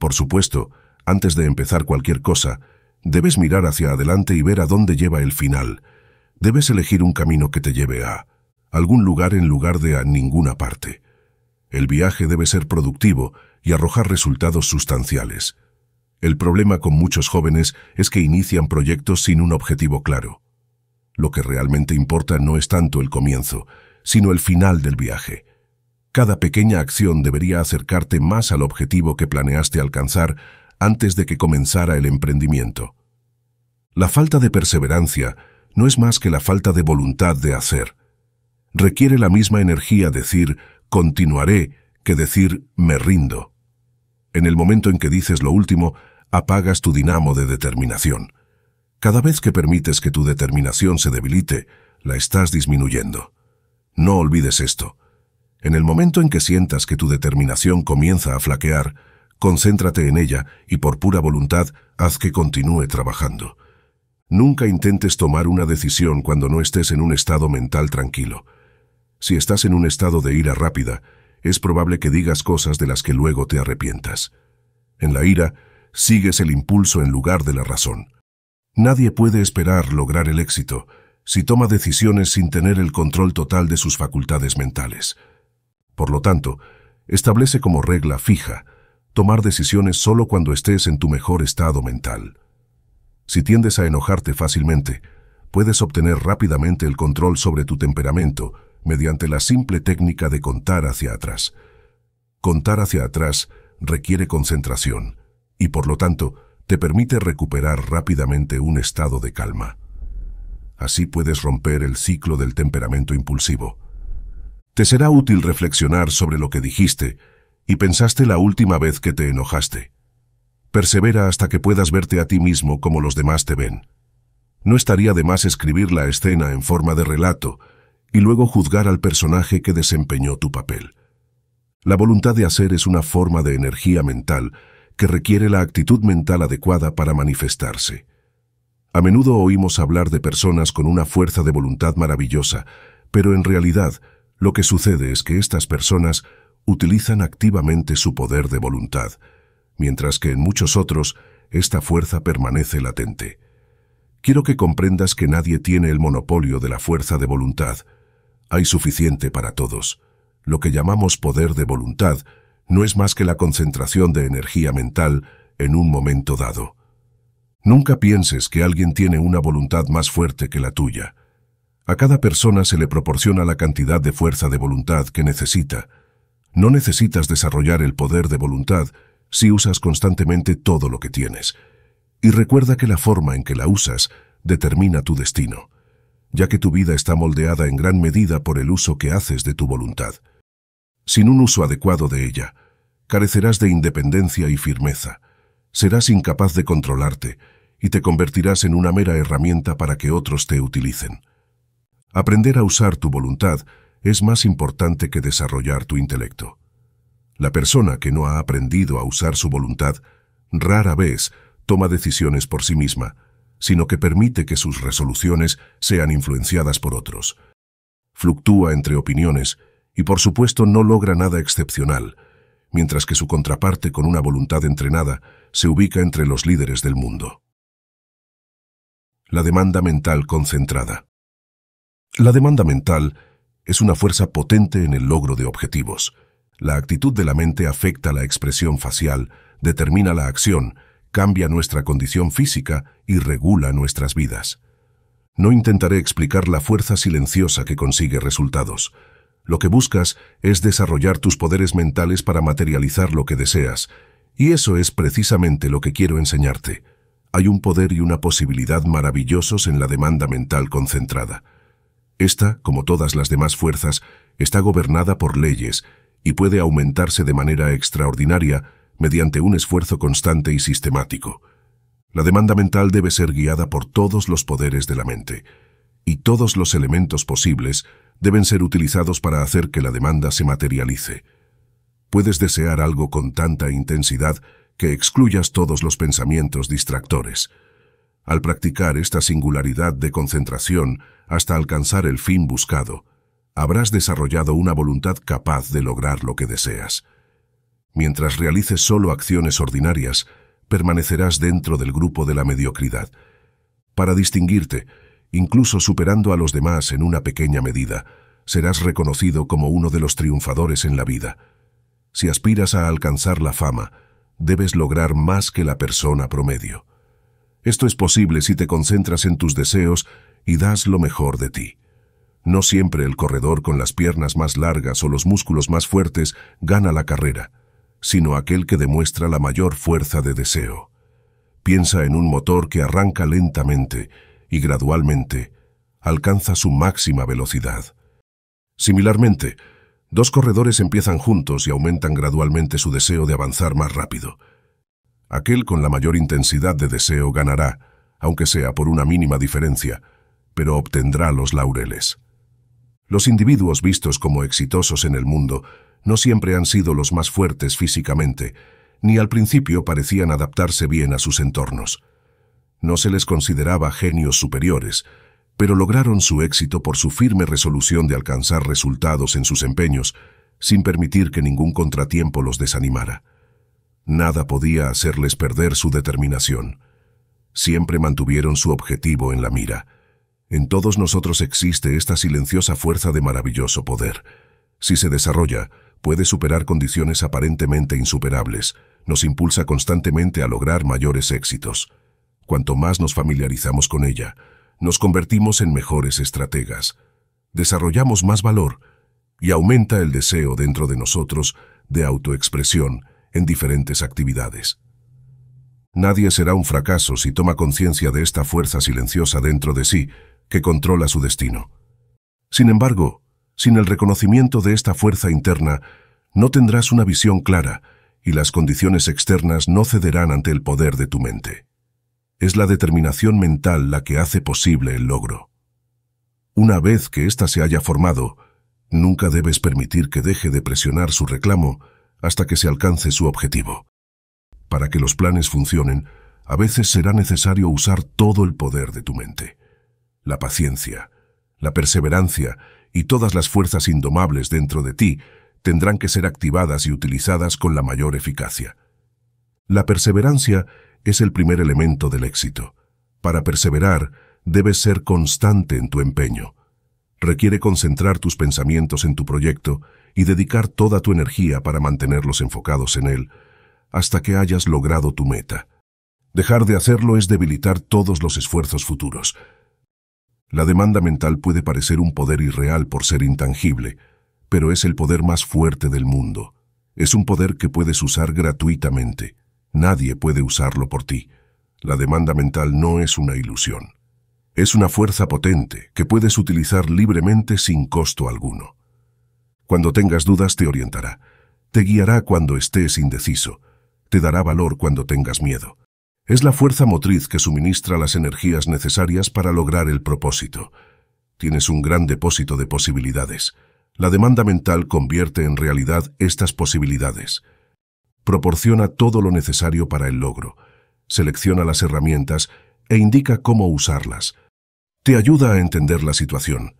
Por supuesto, antes de empezar cualquier cosa, debes mirar hacia adelante y ver a dónde lleva el final. Debes elegir un camino que te lleve a algún lugar en lugar de a ninguna parte. El viaje debe ser productivo y arrojar resultados sustanciales. El problema con muchos jóvenes es que inician proyectos sin un objetivo claro. Lo que realmente importa no es tanto el comienzo, sino el final del viaje. Cada pequeña acción debería acercarte más al objetivo que planeaste alcanzar antes de que comenzara el emprendimiento. La falta de perseverancia no es más que la falta de voluntad de hacer. Requiere la misma energía decir continuaré que decir me rindo. En el momento en que dices lo último, apagas tu dinamo de determinación. Cada vez que permites que tu determinación se debilite, la estás disminuyendo. No olvides esto. En el momento en que sientas que tu determinación comienza a flaquear, concéntrate en ella y por pura voluntad haz que continúe trabajando. Nunca intentes tomar una decisión cuando no estés en un estado mental tranquilo. Si estás en un estado de ira rápida, es probable que digas cosas de las que luego te arrepientas. En la ira, sigues el impulso en lugar de la razón. Nadie puede esperar lograr el éxito si toma decisiones sin tener el control total de sus facultades mentales. Por lo tanto, establece como regla fija tomar decisiones solo cuando estés en tu mejor estado mental. Si tiendes a enojarte fácilmente, puedes obtener rápidamente el control sobre tu temperamento mediante la simple técnica de contar hacia atrás. Contar hacia atrás requiere concentración y por lo tanto te permite recuperar rápidamente un estado de calma. Así puedes romper el ciclo del temperamento impulsivo. Te será útil reflexionar sobre lo que dijiste y pensaste la última vez que te enojaste. Persevera hasta que puedas verte a ti mismo como los demás te ven. No estaría de más escribir la escena en forma de relato y luego juzgar al personaje que desempeñó tu papel. La voluntad de hacer es una forma de energía mental que requiere la actitud mental adecuada para manifestarse. A menudo oímos hablar de personas con una fuerza de voluntad maravillosa, pero en realidad lo que sucede es que estas personas utilizan activamente su poder de voluntad, mientras que en muchos otros esta fuerza permanece latente. Quiero que comprendas que nadie tiene el monopolio de la fuerza de voluntad. Hay suficiente para todos. Lo que llamamos poder de voluntad no es más que la concentración de energía mental en un momento dado. Nunca pienses que alguien tiene una voluntad más fuerte que la tuya. A cada persona se le proporciona la cantidad de fuerza de voluntad que necesita. No necesitas desarrollar el poder de voluntad si usas constantemente todo lo que tienes. Y recuerda que la forma en que la usas determina tu destino, ya que tu vida está moldeada en gran medida por el uso que haces de tu voluntad. Sin un uso adecuado de ella, carecerás de independencia y firmeza, serás incapaz de controlarte y te convertirás en una mera herramienta para que otros te utilicen. Aprender a usar tu voluntad es más importante que desarrollar tu intelecto. La persona que no ha aprendido a usar su voluntad rara vez toma decisiones por sí misma, sino que permite que sus resoluciones sean influenciadas por otros. Fluctúa entre opiniones y por supuesto no logra nada excepcional, mientras que su contraparte con una voluntad entrenada se ubica entre los líderes del mundo. La demanda mental concentrada. La demanda mental es una fuerza potente en el logro de objetivos. La actitud de la mente afecta la expresión facial, determina la acción, cambia nuestra condición física y regula nuestras vidas. No intentaré explicar la fuerza silenciosa que consigue resultados. Lo que buscas es desarrollar tus poderes mentales para materializar lo que deseas, y eso es precisamente lo que quiero enseñarte. Hay un poder y una posibilidad maravillosos en la demanda mental concentrada. Esta, como todas las demás fuerzas, está gobernada por leyes y puede aumentarse de manera extraordinaria mediante un esfuerzo constante y sistemático. La demanda mental debe ser guiada por todos los poderes de la mente, y todos los elementos posibles deben ser utilizados para hacer que la demanda se materialice. Puedes desear algo con tanta intensidad que excluyas todos los pensamientos distractores al practicar esta singularidad de concentración hasta alcanzar el fin buscado, habrás desarrollado una voluntad capaz de lograr lo que deseas. Mientras realices solo acciones ordinarias, permanecerás dentro del grupo de la mediocridad. Para distinguirte, incluso superando a los demás en una pequeña medida, serás reconocido como uno de los triunfadores en la vida. Si aspiras a alcanzar la fama, debes lograr más que la persona promedio. Esto es posible si te concentras en tus deseos y das lo mejor de ti. No siempre el corredor con las piernas más largas o los músculos más fuertes gana la carrera, sino aquel que demuestra la mayor fuerza de deseo. Piensa en un motor que arranca lentamente y gradualmente alcanza su máxima velocidad. Similarmente, dos corredores empiezan juntos y aumentan gradualmente su deseo de avanzar más rápido. Aquel con la mayor intensidad de deseo ganará, aunque sea por una mínima diferencia, pero obtendrá los laureles. Los individuos vistos como exitosos en el mundo no siempre han sido los más fuertes físicamente, ni al principio parecían adaptarse bien a sus entornos. No se les consideraba genios superiores, pero lograron su éxito por su firme resolución de alcanzar resultados en sus empeños, sin permitir que ningún contratiempo los desanimara. Nada podía hacerles perder su determinación. Siempre mantuvieron su objetivo en la mira. En todos nosotros existe esta silenciosa fuerza de maravilloso poder. Si se desarrolla, puede superar condiciones aparentemente insuperables, nos impulsa constantemente a lograr mayores éxitos. Cuanto más nos familiarizamos con ella, nos convertimos en mejores estrategas, desarrollamos más valor y aumenta el deseo dentro de nosotros de autoexpresión en diferentes actividades. Nadie será un fracaso si toma conciencia de esta fuerza silenciosa dentro de sí que controla su destino. Sin embargo, sin el reconocimiento de esta fuerza interna, no tendrás una visión clara y las condiciones externas no cederán ante el poder de tu mente. Es la determinación mental la que hace posible el logro. Una vez que ésta se haya formado, nunca debes permitir que deje de presionar su reclamo hasta que se alcance su objetivo. Para que los planes funcionen, a veces será necesario usar todo el poder de tu mente. La paciencia, la perseverancia y todas las fuerzas indomables dentro de ti tendrán que ser activadas y utilizadas con la mayor eficacia. La perseverancia es el primer elemento del éxito. Para perseverar, debes ser constante en tu empeño. Requiere concentrar tus pensamientos en tu proyecto y dedicar toda tu energía para mantenerlos enfocados en él hasta que hayas logrado tu meta. Dejar de hacerlo es debilitar todos los esfuerzos futuros. La demanda mental puede parecer un poder irreal por ser intangible, pero es el poder más fuerte del mundo. Es un poder que puedes usar gratuitamente. Nadie puede usarlo por ti. La demanda mental no es una ilusión. Es una fuerza potente que puedes utilizar libremente sin costo alguno. Cuando tengas dudas te orientará. Te guiará cuando estés indeciso. Te dará valor cuando tengas miedo. Es la fuerza motriz que suministra las energías necesarias para lograr el propósito. Tienes un gran depósito de posibilidades. La demanda mental convierte en realidad estas posibilidades. Proporciona todo lo necesario para el logro. Selecciona las herramientas e indica cómo usarlas. Te ayuda a entender la situación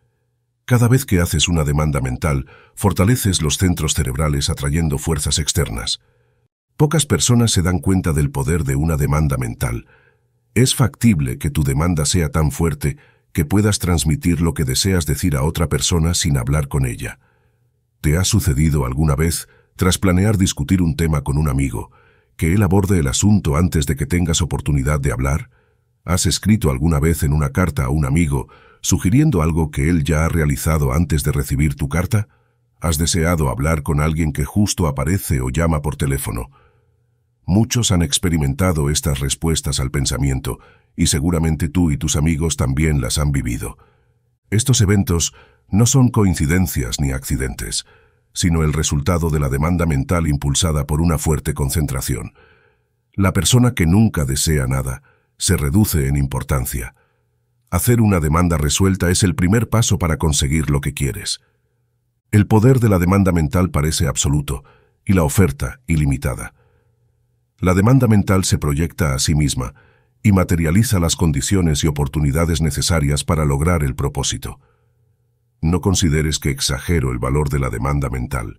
cada vez que haces una demanda mental, fortaleces los centros cerebrales atrayendo fuerzas externas. Pocas personas se dan cuenta del poder de una demanda mental. Es factible que tu demanda sea tan fuerte que puedas transmitir lo que deseas decir a otra persona sin hablar con ella. ¿Te ha sucedido alguna vez, tras planear discutir un tema con un amigo, que él aborde el asunto antes de que tengas oportunidad de hablar? ¿Has escrito alguna vez en una carta a un amigo sugiriendo algo que él ya ha realizado antes de recibir tu carta? ¿Has deseado hablar con alguien que justo aparece o llama por teléfono? Muchos han experimentado estas respuestas al pensamiento, y seguramente tú y tus amigos también las han vivido. Estos eventos no son coincidencias ni accidentes, sino el resultado de la demanda mental impulsada por una fuerte concentración. La persona que nunca desea nada se reduce en importancia, Hacer una demanda resuelta es el primer paso para conseguir lo que quieres. El poder de la demanda mental parece absoluto y la oferta ilimitada. La demanda mental se proyecta a sí misma y materializa las condiciones y oportunidades necesarias para lograr el propósito. No consideres que exagero el valor de la demanda mental.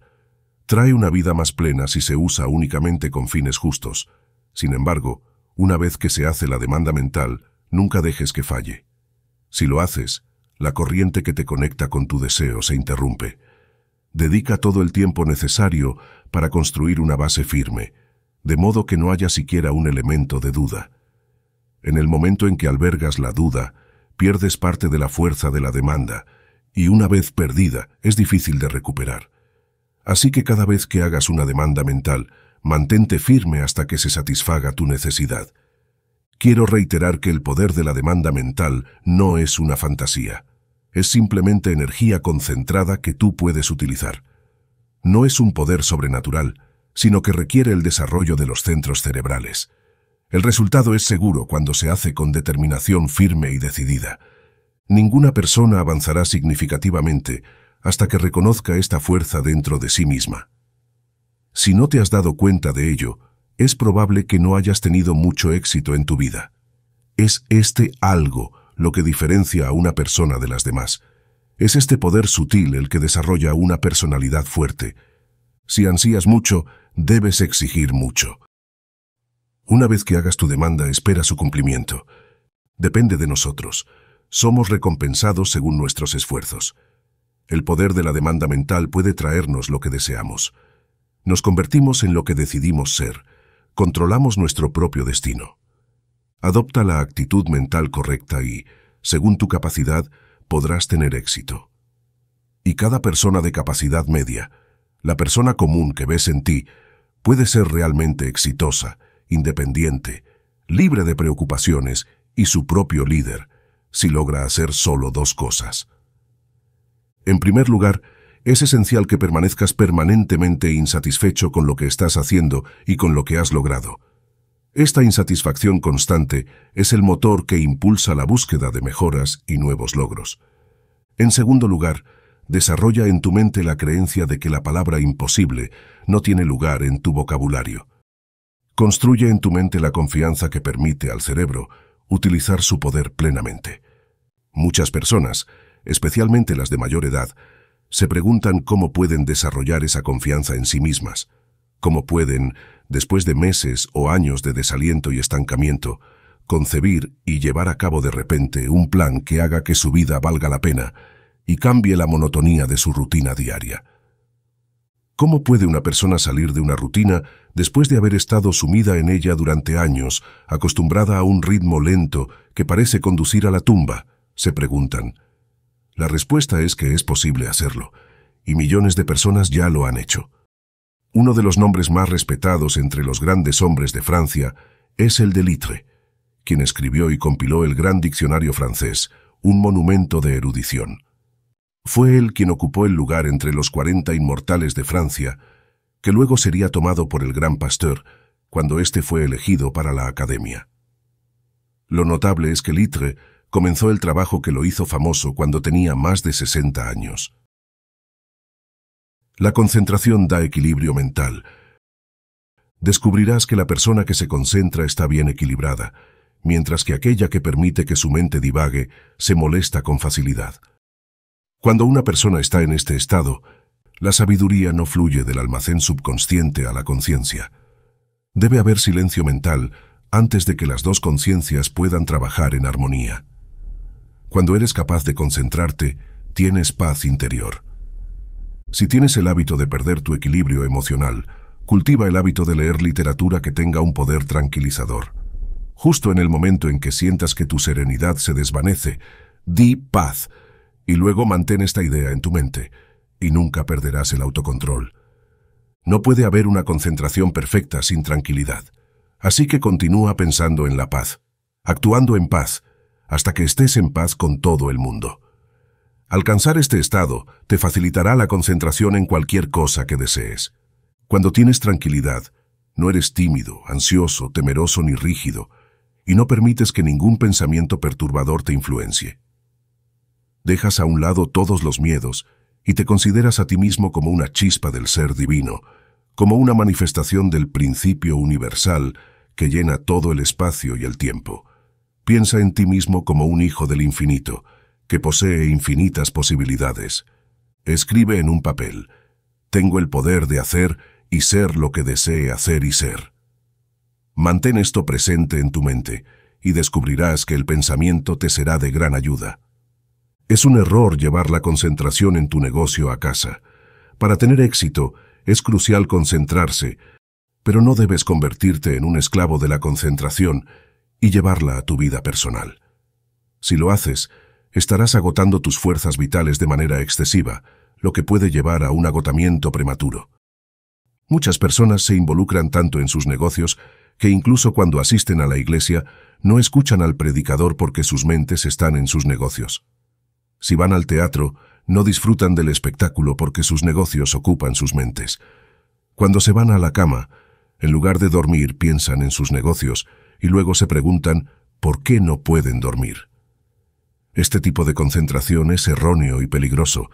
Trae una vida más plena si se usa únicamente con fines justos. Sin embargo, una vez que se hace la demanda mental, nunca dejes que falle. Si lo haces, la corriente que te conecta con tu deseo se interrumpe. Dedica todo el tiempo necesario para construir una base firme, de modo que no haya siquiera un elemento de duda. En el momento en que albergas la duda, pierdes parte de la fuerza de la demanda, y una vez perdida, es difícil de recuperar. Así que cada vez que hagas una demanda mental, mantente firme hasta que se satisfaga tu necesidad quiero reiterar que el poder de la demanda mental no es una fantasía. Es simplemente energía concentrada que tú puedes utilizar. No es un poder sobrenatural, sino que requiere el desarrollo de los centros cerebrales. El resultado es seguro cuando se hace con determinación firme y decidida. Ninguna persona avanzará significativamente hasta que reconozca esta fuerza dentro de sí misma. Si no te has dado cuenta de ello, es probable que no hayas tenido mucho éxito en tu vida. Es este algo lo que diferencia a una persona de las demás. Es este poder sutil el que desarrolla una personalidad fuerte. Si ansías mucho, debes exigir mucho. Una vez que hagas tu demanda, espera su cumplimiento. Depende de nosotros. Somos recompensados según nuestros esfuerzos. El poder de la demanda mental puede traernos lo que deseamos. Nos convertimos en lo que decidimos ser controlamos nuestro propio destino. Adopta la actitud mental correcta y, según tu capacidad, podrás tener éxito. Y cada persona de capacidad media, la persona común que ves en ti, puede ser realmente exitosa, independiente, libre de preocupaciones y su propio líder, si logra hacer solo dos cosas. En primer lugar, es esencial que permanezcas permanentemente insatisfecho con lo que estás haciendo y con lo que has logrado. Esta insatisfacción constante es el motor que impulsa la búsqueda de mejoras y nuevos logros. En segundo lugar, desarrolla en tu mente la creencia de que la palabra imposible no tiene lugar en tu vocabulario. Construye en tu mente la confianza que permite al cerebro utilizar su poder plenamente. Muchas personas, especialmente las de mayor edad, se preguntan cómo pueden desarrollar esa confianza en sí mismas, cómo pueden, después de meses o años de desaliento y estancamiento, concebir y llevar a cabo de repente un plan que haga que su vida valga la pena y cambie la monotonía de su rutina diaria. ¿Cómo puede una persona salir de una rutina después de haber estado sumida en ella durante años, acostumbrada a un ritmo lento que parece conducir a la tumba? se preguntan. La respuesta es que es posible hacerlo, y millones de personas ya lo han hecho. Uno de los nombres más respetados entre los grandes hombres de Francia es el de Littre, quien escribió y compiló el Gran Diccionario francés, un monumento de erudición. Fue él quien ocupó el lugar entre los 40 inmortales de Francia, que luego sería tomado por el gran Pasteur cuando éste fue elegido para la Academia. Lo notable es que Littre comenzó el trabajo que lo hizo famoso cuando tenía más de 60 años. La concentración da equilibrio mental. Descubrirás que la persona que se concentra está bien equilibrada, mientras que aquella que permite que su mente divague se molesta con facilidad. Cuando una persona está en este estado, la sabiduría no fluye del almacén subconsciente a la conciencia. Debe haber silencio mental antes de que las dos conciencias puedan trabajar en armonía. Cuando eres capaz de concentrarte, tienes paz interior. Si tienes el hábito de perder tu equilibrio emocional, cultiva el hábito de leer literatura que tenga un poder tranquilizador. Justo en el momento en que sientas que tu serenidad se desvanece, di paz y luego mantén esta idea en tu mente y nunca perderás el autocontrol. No puede haber una concentración perfecta sin tranquilidad. Así que continúa pensando en la paz, actuando en paz hasta que estés en paz con todo el mundo. Alcanzar este estado te facilitará la concentración en cualquier cosa que desees. Cuando tienes tranquilidad, no eres tímido, ansioso, temeroso ni rígido, y no permites que ningún pensamiento perturbador te influencie. Dejas a un lado todos los miedos y te consideras a ti mismo como una chispa del ser divino, como una manifestación del principio universal que llena todo el espacio y el tiempo. Piensa en ti mismo como un hijo del infinito, que posee infinitas posibilidades. Escribe en un papel, tengo el poder de hacer y ser lo que desee hacer y ser. Mantén esto presente en tu mente y descubrirás que el pensamiento te será de gran ayuda. Es un error llevar la concentración en tu negocio a casa. Para tener éxito, es crucial concentrarse, pero no debes convertirte en un esclavo de la concentración y llevarla a tu vida personal. Si lo haces, estarás agotando tus fuerzas vitales de manera excesiva, lo que puede llevar a un agotamiento prematuro. Muchas personas se involucran tanto en sus negocios que incluso cuando asisten a la iglesia no escuchan al predicador porque sus mentes están en sus negocios. Si van al teatro, no disfrutan del espectáculo porque sus negocios ocupan sus mentes. Cuando se van a la cama, en lugar de dormir piensan en sus negocios y luego se preguntan por qué no pueden dormir. Este tipo de concentración es erróneo y peligroso,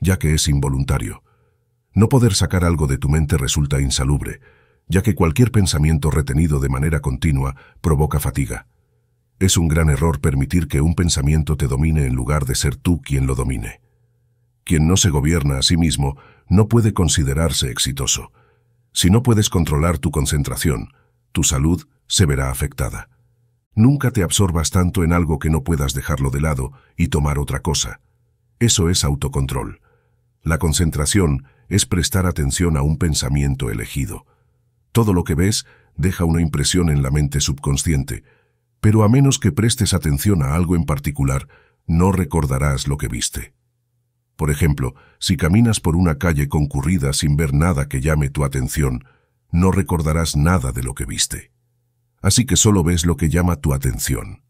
ya que es involuntario. No poder sacar algo de tu mente resulta insalubre, ya que cualquier pensamiento retenido de manera continua provoca fatiga. Es un gran error permitir que un pensamiento te domine en lugar de ser tú quien lo domine. Quien no se gobierna a sí mismo no puede considerarse exitoso. Si no puedes controlar tu concentración, tu salud se verá afectada. Nunca te absorbas tanto en algo que no puedas dejarlo de lado y tomar otra cosa. Eso es autocontrol. La concentración es prestar atención a un pensamiento elegido. Todo lo que ves deja una impresión en la mente subconsciente, pero a menos que prestes atención a algo en particular, no recordarás lo que viste. Por ejemplo, si caminas por una calle concurrida sin ver nada que llame tu atención, no recordarás nada de lo que viste así que solo ves lo que llama tu atención.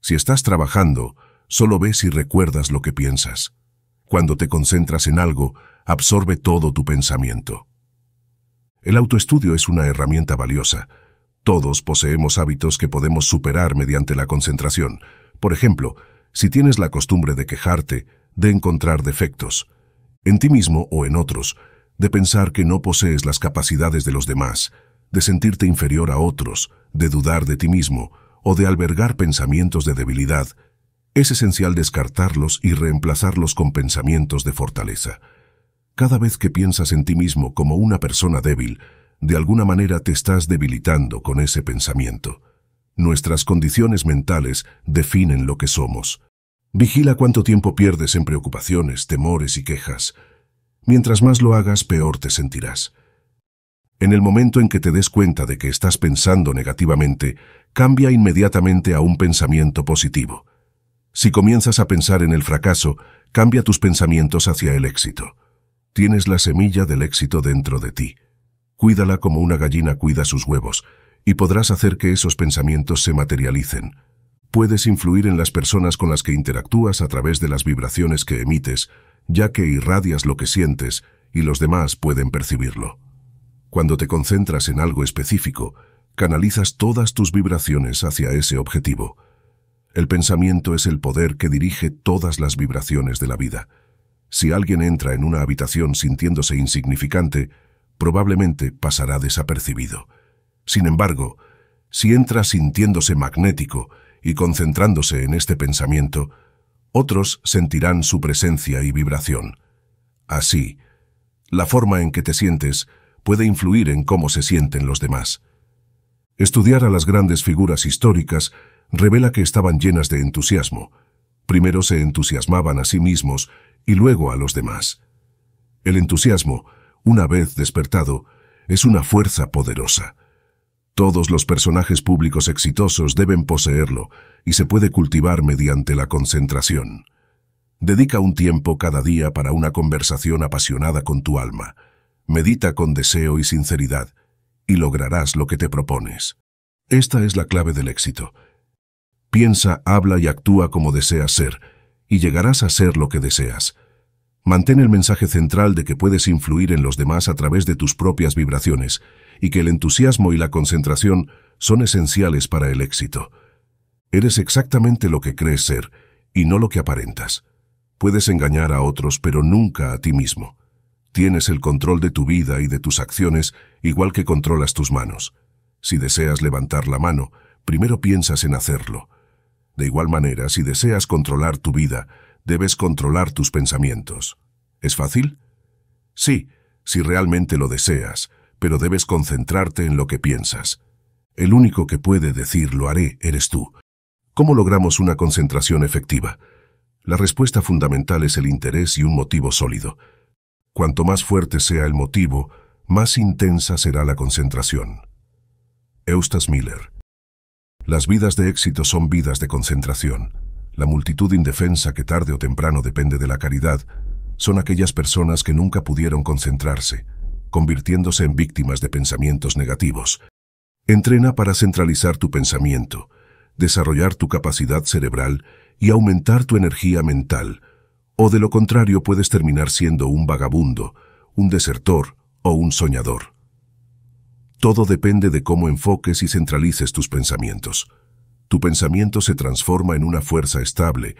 Si estás trabajando, solo ves y recuerdas lo que piensas. Cuando te concentras en algo, absorbe todo tu pensamiento. El autoestudio es una herramienta valiosa. Todos poseemos hábitos que podemos superar mediante la concentración. Por ejemplo, si tienes la costumbre de quejarte, de encontrar defectos, en ti mismo o en otros, de pensar que no posees las capacidades de los demás, de sentirte inferior a otros, de dudar de ti mismo o de albergar pensamientos de debilidad, es esencial descartarlos y reemplazarlos con pensamientos de fortaleza. Cada vez que piensas en ti mismo como una persona débil, de alguna manera te estás debilitando con ese pensamiento. Nuestras condiciones mentales definen lo que somos. Vigila cuánto tiempo pierdes en preocupaciones, temores y quejas. Mientras más lo hagas, peor te sentirás. En el momento en que te des cuenta de que estás pensando negativamente, cambia inmediatamente a un pensamiento positivo. Si comienzas a pensar en el fracaso, cambia tus pensamientos hacia el éxito. Tienes la semilla del éxito dentro de ti. Cuídala como una gallina cuida sus huevos, y podrás hacer que esos pensamientos se materialicen. Puedes influir en las personas con las que interactúas a través de las vibraciones que emites, ya que irradias lo que sientes y los demás pueden percibirlo. Cuando te concentras en algo específico, canalizas todas tus vibraciones hacia ese objetivo. El pensamiento es el poder que dirige todas las vibraciones de la vida. Si alguien entra en una habitación sintiéndose insignificante, probablemente pasará desapercibido. Sin embargo, si entra sintiéndose magnético y concentrándose en este pensamiento, otros sentirán su presencia y vibración. Así, la forma en que te sientes puede influir en cómo se sienten los demás. Estudiar a las grandes figuras históricas revela que estaban llenas de entusiasmo. Primero se entusiasmaban a sí mismos y luego a los demás. El entusiasmo, una vez despertado, es una fuerza poderosa. Todos los personajes públicos exitosos deben poseerlo y se puede cultivar mediante la concentración. Dedica un tiempo cada día para una conversación apasionada con tu alma. Medita con deseo y sinceridad y lograrás lo que te propones. Esta es la clave del éxito. Piensa, habla y actúa como deseas ser, y llegarás a ser lo que deseas. Mantén el mensaje central de que puedes influir en los demás a través de tus propias vibraciones y que el entusiasmo y la concentración son esenciales para el éxito. Eres exactamente lo que crees ser y no lo que aparentas. Puedes engañar a otros, pero nunca a ti mismo. Tienes el control de tu vida y de tus acciones igual que controlas tus manos. Si deseas levantar la mano, primero piensas en hacerlo. De igual manera, si deseas controlar tu vida, debes controlar tus pensamientos. ¿Es fácil? Sí, si realmente lo deseas, pero debes concentrarte en lo que piensas. El único que puede decir lo haré eres tú. ¿Cómo logramos una concentración efectiva? La respuesta fundamental es el interés y un motivo sólido. Cuanto más fuerte sea el motivo, más intensa será la concentración. Eustace Miller. Las vidas de éxito son vidas de concentración. La multitud indefensa que tarde o temprano depende de la caridad son aquellas personas que nunca pudieron concentrarse, convirtiéndose en víctimas de pensamientos negativos. Entrena para centralizar tu pensamiento, desarrollar tu capacidad cerebral y aumentar tu energía mental, o de lo contrario puedes terminar siendo un vagabundo, un desertor o un soñador. Todo depende de cómo enfoques y centralices tus pensamientos. Tu pensamiento se transforma en una fuerza estable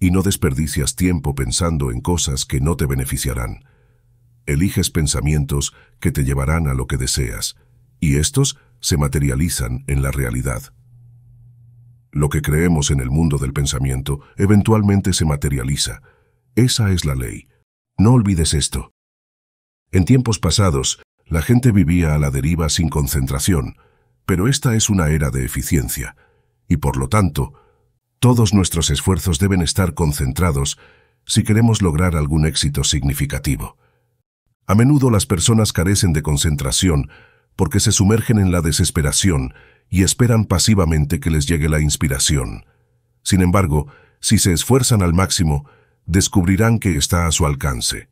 y no desperdicias tiempo pensando en cosas que no te beneficiarán. Eliges pensamientos que te llevarán a lo que deseas, y estos se materializan en la realidad. Lo que creemos en el mundo del pensamiento eventualmente se materializa, esa es la ley. No olvides esto. En tiempos pasados, la gente vivía a la deriva sin concentración, pero esta es una era de eficiencia, y por lo tanto, todos nuestros esfuerzos deben estar concentrados si queremos lograr algún éxito significativo. A menudo las personas carecen de concentración porque se sumergen en la desesperación y esperan pasivamente que les llegue la inspiración. Sin embargo, si se esfuerzan al máximo, descubrirán que está a su alcance.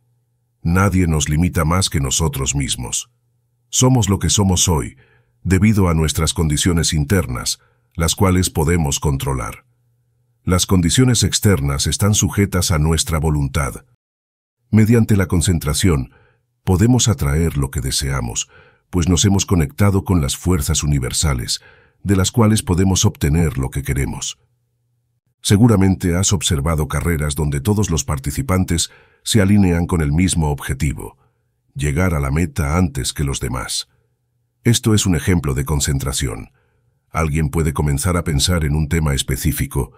Nadie nos limita más que nosotros mismos. Somos lo que somos hoy, debido a nuestras condiciones internas, las cuales podemos controlar. Las condiciones externas están sujetas a nuestra voluntad. Mediante la concentración, podemos atraer lo que deseamos, pues nos hemos conectado con las fuerzas universales, de las cuales podemos obtener lo que queremos. Seguramente has observado carreras donde todos los participantes se alinean con el mismo objetivo, llegar a la meta antes que los demás. Esto es un ejemplo de concentración. Alguien puede comenzar a pensar en un tema específico,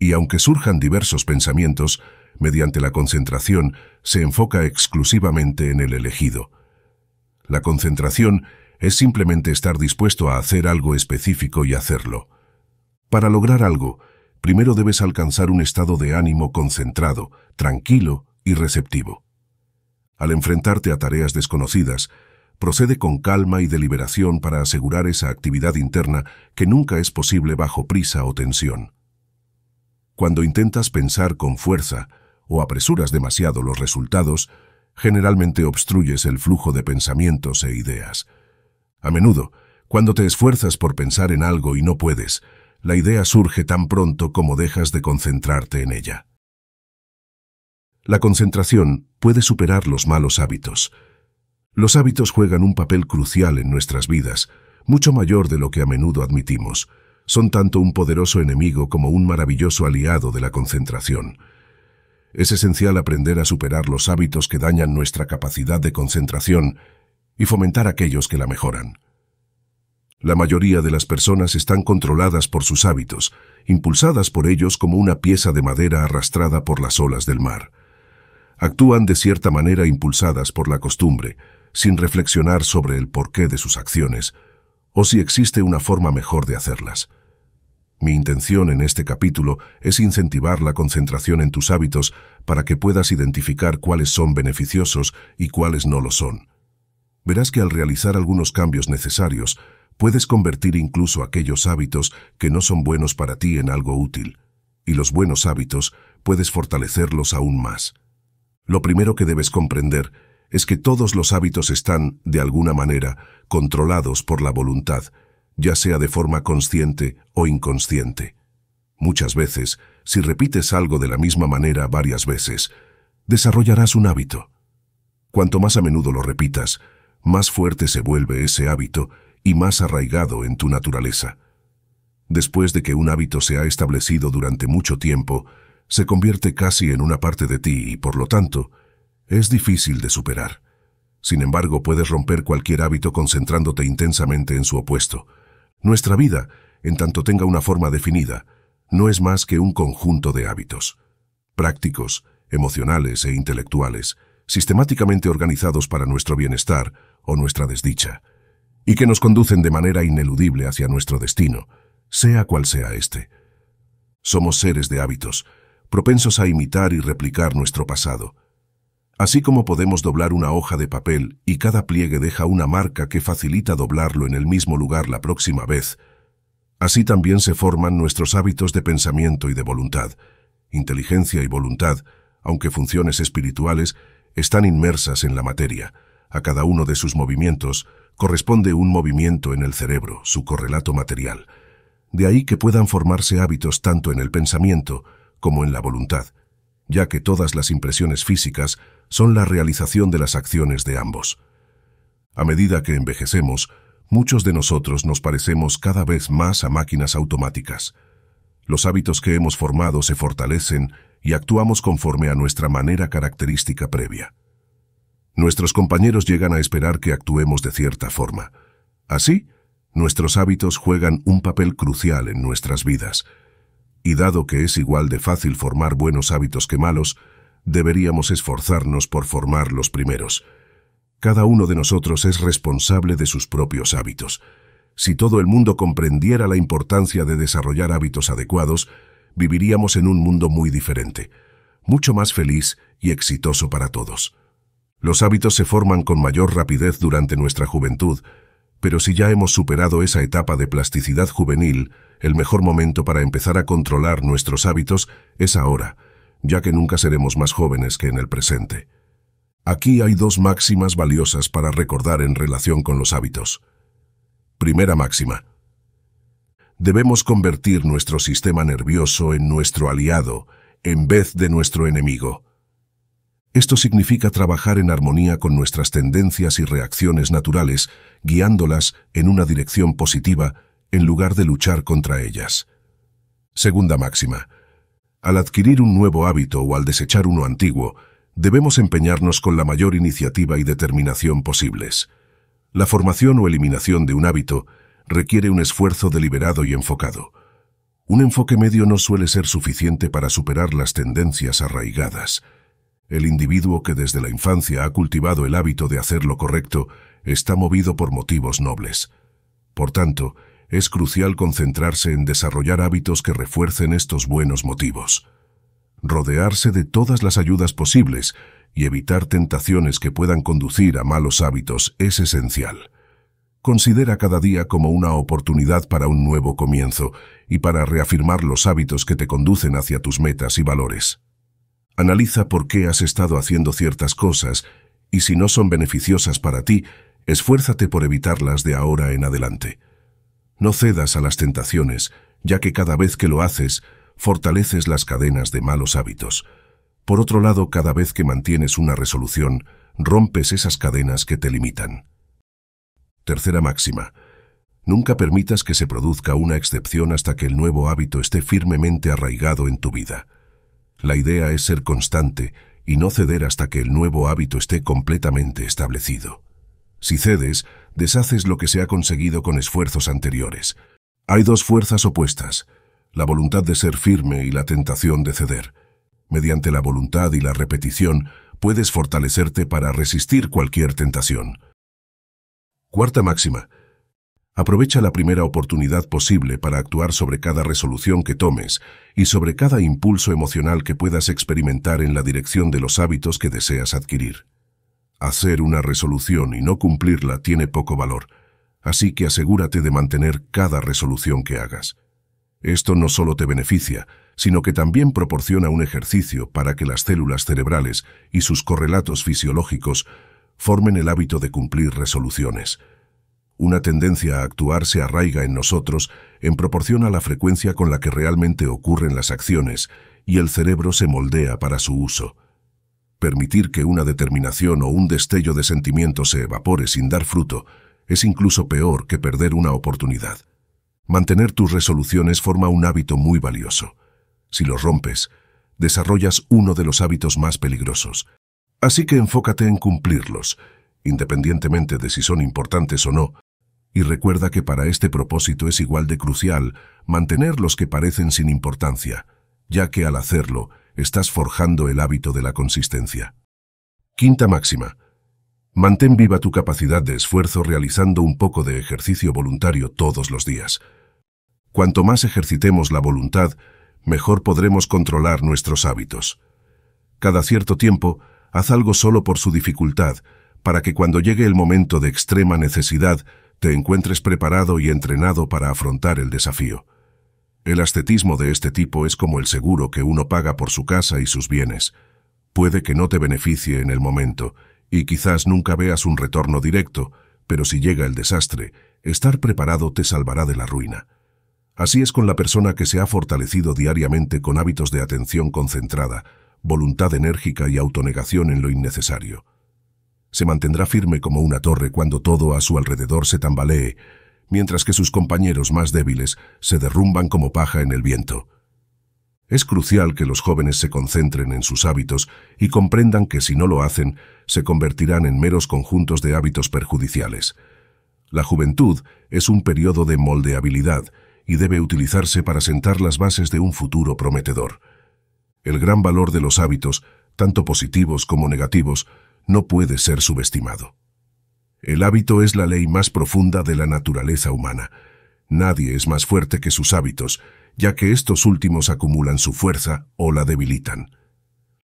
y aunque surjan diversos pensamientos, mediante la concentración se enfoca exclusivamente en el elegido. La concentración es simplemente estar dispuesto a hacer algo específico y hacerlo. Para lograr algo, primero debes alcanzar un estado de ánimo concentrado, tranquilo y receptivo. Al enfrentarte a tareas desconocidas, procede con calma y deliberación para asegurar esa actividad interna que nunca es posible bajo prisa o tensión. Cuando intentas pensar con fuerza o apresuras demasiado los resultados, generalmente obstruyes el flujo de pensamientos e ideas. A menudo, cuando te esfuerzas por pensar en algo y no puedes, la idea surge tan pronto como dejas de concentrarte en ella. La concentración puede superar los malos hábitos. Los hábitos juegan un papel crucial en nuestras vidas, mucho mayor de lo que a menudo admitimos. Son tanto un poderoso enemigo como un maravilloso aliado de la concentración. Es esencial aprender a superar los hábitos que dañan nuestra capacidad de concentración y fomentar aquellos que la mejoran. La mayoría de las personas están controladas por sus hábitos, impulsadas por ellos como una pieza de madera arrastrada por las olas del mar. Actúan de cierta manera impulsadas por la costumbre, sin reflexionar sobre el porqué de sus acciones o si existe una forma mejor de hacerlas. Mi intención en este capítulo es incentivar la concentración en tus hábitos para que puedas identificar cuáles son beneficiosos y cuáles no lo son. Verás que al realizar algunos cambios necesarios, Puedes convertir incluso aquellos hábitos que no son buenos para ti en algo útil, y los buenos hábitos puedes fortalecerlos aún más. Lo primero que debes comprender es que todos los hábitos están, de alguna manera, controlados por la voluntad, ya sea de forma consciente o inconsciente. Muchas veces, si repites algo de la misma manera varias veces, desarrollarás un hábito. Cuanto más a menudo lo repitas, más fuerte se vuelve ese hábito y más arraigado en tu naturaleza. Después de que un hábito se ha establecido durante mucho tiempo, se convierte casi en una parte de ti y, por lo tanto, es difícil de superar. Sin embargo, puedes romper cualquier hábito concentrándote intensamente en su opuesto. Nuestra vida, en tanto tenga una forma definida, no es más que un conjunto de hábitos, prácticos, emocionales e intelectuales, sistemáticamente organizados para nuestro bienestar o nuestra desdicha y que nos conducen de manera ineludible hacia nuestro destino, sea cual sea este. Somos seres de hábitos, propensos a imitar y replicar nuestro pasado. Así como podemos doblar una hoja de papel y cada pliegue deja una marca que facilita doblarlo en el mismo lugar la próxima vez, así también se forman nuestros hábitos de pensamiento y de voluntad. Inteligencia y voluntad, aunque funciones espirituales, están inmersas en la materia. A cada uno de sus movimientos corresponde un movimiento en el cerebro, su correlato material. De ahí que puedan formarse hábitos tanto en el pensamiento como en la voluntad, ya que todas las impresiones físicas son la realización de las acciones de ambos. A medida que envejecemos, muchos de nosotros nos parecemos cada vez más a máquinas automáticas. Los hábitos que hemos formado se fortalecen y actuamos conforme a nuestra manera característica previa. Nuestros compañeros llegan a esperar que actuemos de cierta forma. Así, nuestros hábitos juegan un papel crucial en nuestras vidas. Y dado que es igual de fácil formar buenos hábitos que malos, deberíamos esforzarnos por formar los primeros. Cada uno de nosotros es responsable de sus propios hábitos. Si todo el mundo comprendiera la importancia de desarrollar hábitos adecuados, viviríamos en un mundo muy diferente, mucho más feliz y exitoso para todos. Los hábitos se forman con mayor rapidez durante nuestra juventud, pero si ya hemos superado esa etapa de plasticidad juvenil, el mejor momento para empezar a controlar nuestros hábitos es ahora, ya que nunca seremos más jóvenes que en el presente. Aquí hay dos máximas valiosas para recordar en relación con los hábitos. Primera máxima. Debemos convertir nuestro sistema nervioso en nuestro aliado, en vez de nuestro enemigo. Esto significa trabajar en armonía con nuestras tendencias y reacciones naturales, guiándolas en una dirección positiva en lugar de luchar contra ellas. Segunda máxima. Al adquirir un nuevo hábito o al desechar uno antiguo, debemos empeñarnos con la mayor iniciativa y determinación posibles. La formación o eliminación de un hábito requiere un esfuerzo deliberado y enfocado. Un enfoque medio no suele ser suficiente para superar las tendencias arraigadas. El individuo que desde la infancia ha cultivado el hábito de hacer lo correcto está movido por motivos nobles. Por tanto, es crucial concentrarse en desarrollar hábitos que refuercen estos buenos motivos. Rodearse de todas las ayudas posibles y evitar tentaciones que puedan conducir a malos hábitos es esencial. Considera cada día como una oportunidad para un nuevo comienzo y para reafirmar los hábitos que te conducen hacia tus metas y valores. Analiza por qué has estado haciendo ciertas cosas y si no son beneficiosas para ti, esfuérzate por evitarlas de ahora en adelante. No cedas a las tentaciones, ya que cada vez que lo haces, fortaleces las cadenas de malos hábitos. Por otro lado, cada vez que mantienes una resolución, rompes esas cadenas que te limitan. Tercera máxima. Nunca permitas que se produzca una excepción hasta que el nuevo hábito esté firmemente arraigado en tu vida. La idea es ser constante y no ceder hasta que el nuevo hábito esté completamente establecido. Si cedes, deshaces lo que se ha conseguido con esfuerzos anteriores. Hay dos fuerzas opuestas, la voluntad de ser firme y la tentación de ceder. Mediante la voluntad y la repetición, puedes fortalecerte para resistir cualquier tentación. Cuarta máxima, Aprovecha la primera oportunidad posible para actuar sobre cada resolución que tomes y sobre cada impulso emocional que puedas experimentar en la dirección de los hábitos que deseas adquirir. Hacer una resolución y no cumplirla tiene poco valor, así que asegúrate de mantener cada resolución que hagas. Esto no solo te beneficia, sino que también proporciona un ejercicio para que las células cerebrales y sus correlatos fisiológicos formen el hábito de cumplir resoluciones. Una tendencia a actuar se arraiga en nosotros en proporción a la frecuencia con la que realmente ocurren las acciones y el cerebro se moldea para su uso. Permitir que una determinación o un destello de sentimiento se evapore sin dar fruto es incluso peor que perder una oportunidad. Mantener tus resoluciones forma un hábito muy valioso. Si los rompes, desarrollas uno de los hábitos más peligrosos. Así que enfócate en cumplirlos, independientemente de si son importantes o no, y recuerda que para este propósito es igual de crucial mantener los que parecen sin importancia, ya que al hacerlo estás forjando el hábito de la consistencia. Quinta máxima. Mantén viva tu capacidad de esfuerzo realizando un poco de ejercicio voluntario todos los días. Cuanto más ejercitemos la voluntad, mejor podremos controlar nuestros hábitos. Cada cierto tiempo, haz algo solo por su dificultad, para que cuando llegue el momento de extrema necesidad te encuentres preparado y entrenado para afrontar el desafío. El ascetismo de este tipo es como el seguro que uno paga por su casa y sus bienes. Puede que no te beneficie en el momento, y quizás nunca veas un retorno directo, pero si llega el desastre, estar preparado te salvará de la ruina. Así es con la persona que se ha fortalecido diariamente con hábitos de atención concentrada, voluntad enérgica y autonegación en lo innecesario. Se mantendrá firme como una torre cuando todo a su alrededor se tambalee, mientras que sus compañeros más débiles se derrumban como paja en el viento. Es crucial que los jóvenes se concentren en sus hábitos y comprendan que si no lo hacen, se convertirán en meros conjuntos de hábitos perjudiciales. La juventud es un periodo de moldeabilidad y debe utilizarse para sentar las bases de un futuro prometedor. El gran valor de los hábitos, tanto positivos como negativos, no puede ser subestimado. El hábito es la ley más profunda de la naturaleza humana. Nadie es más fuerte que sus hábitos, ya que estos últimos acumulan su fuerza o la debilitan.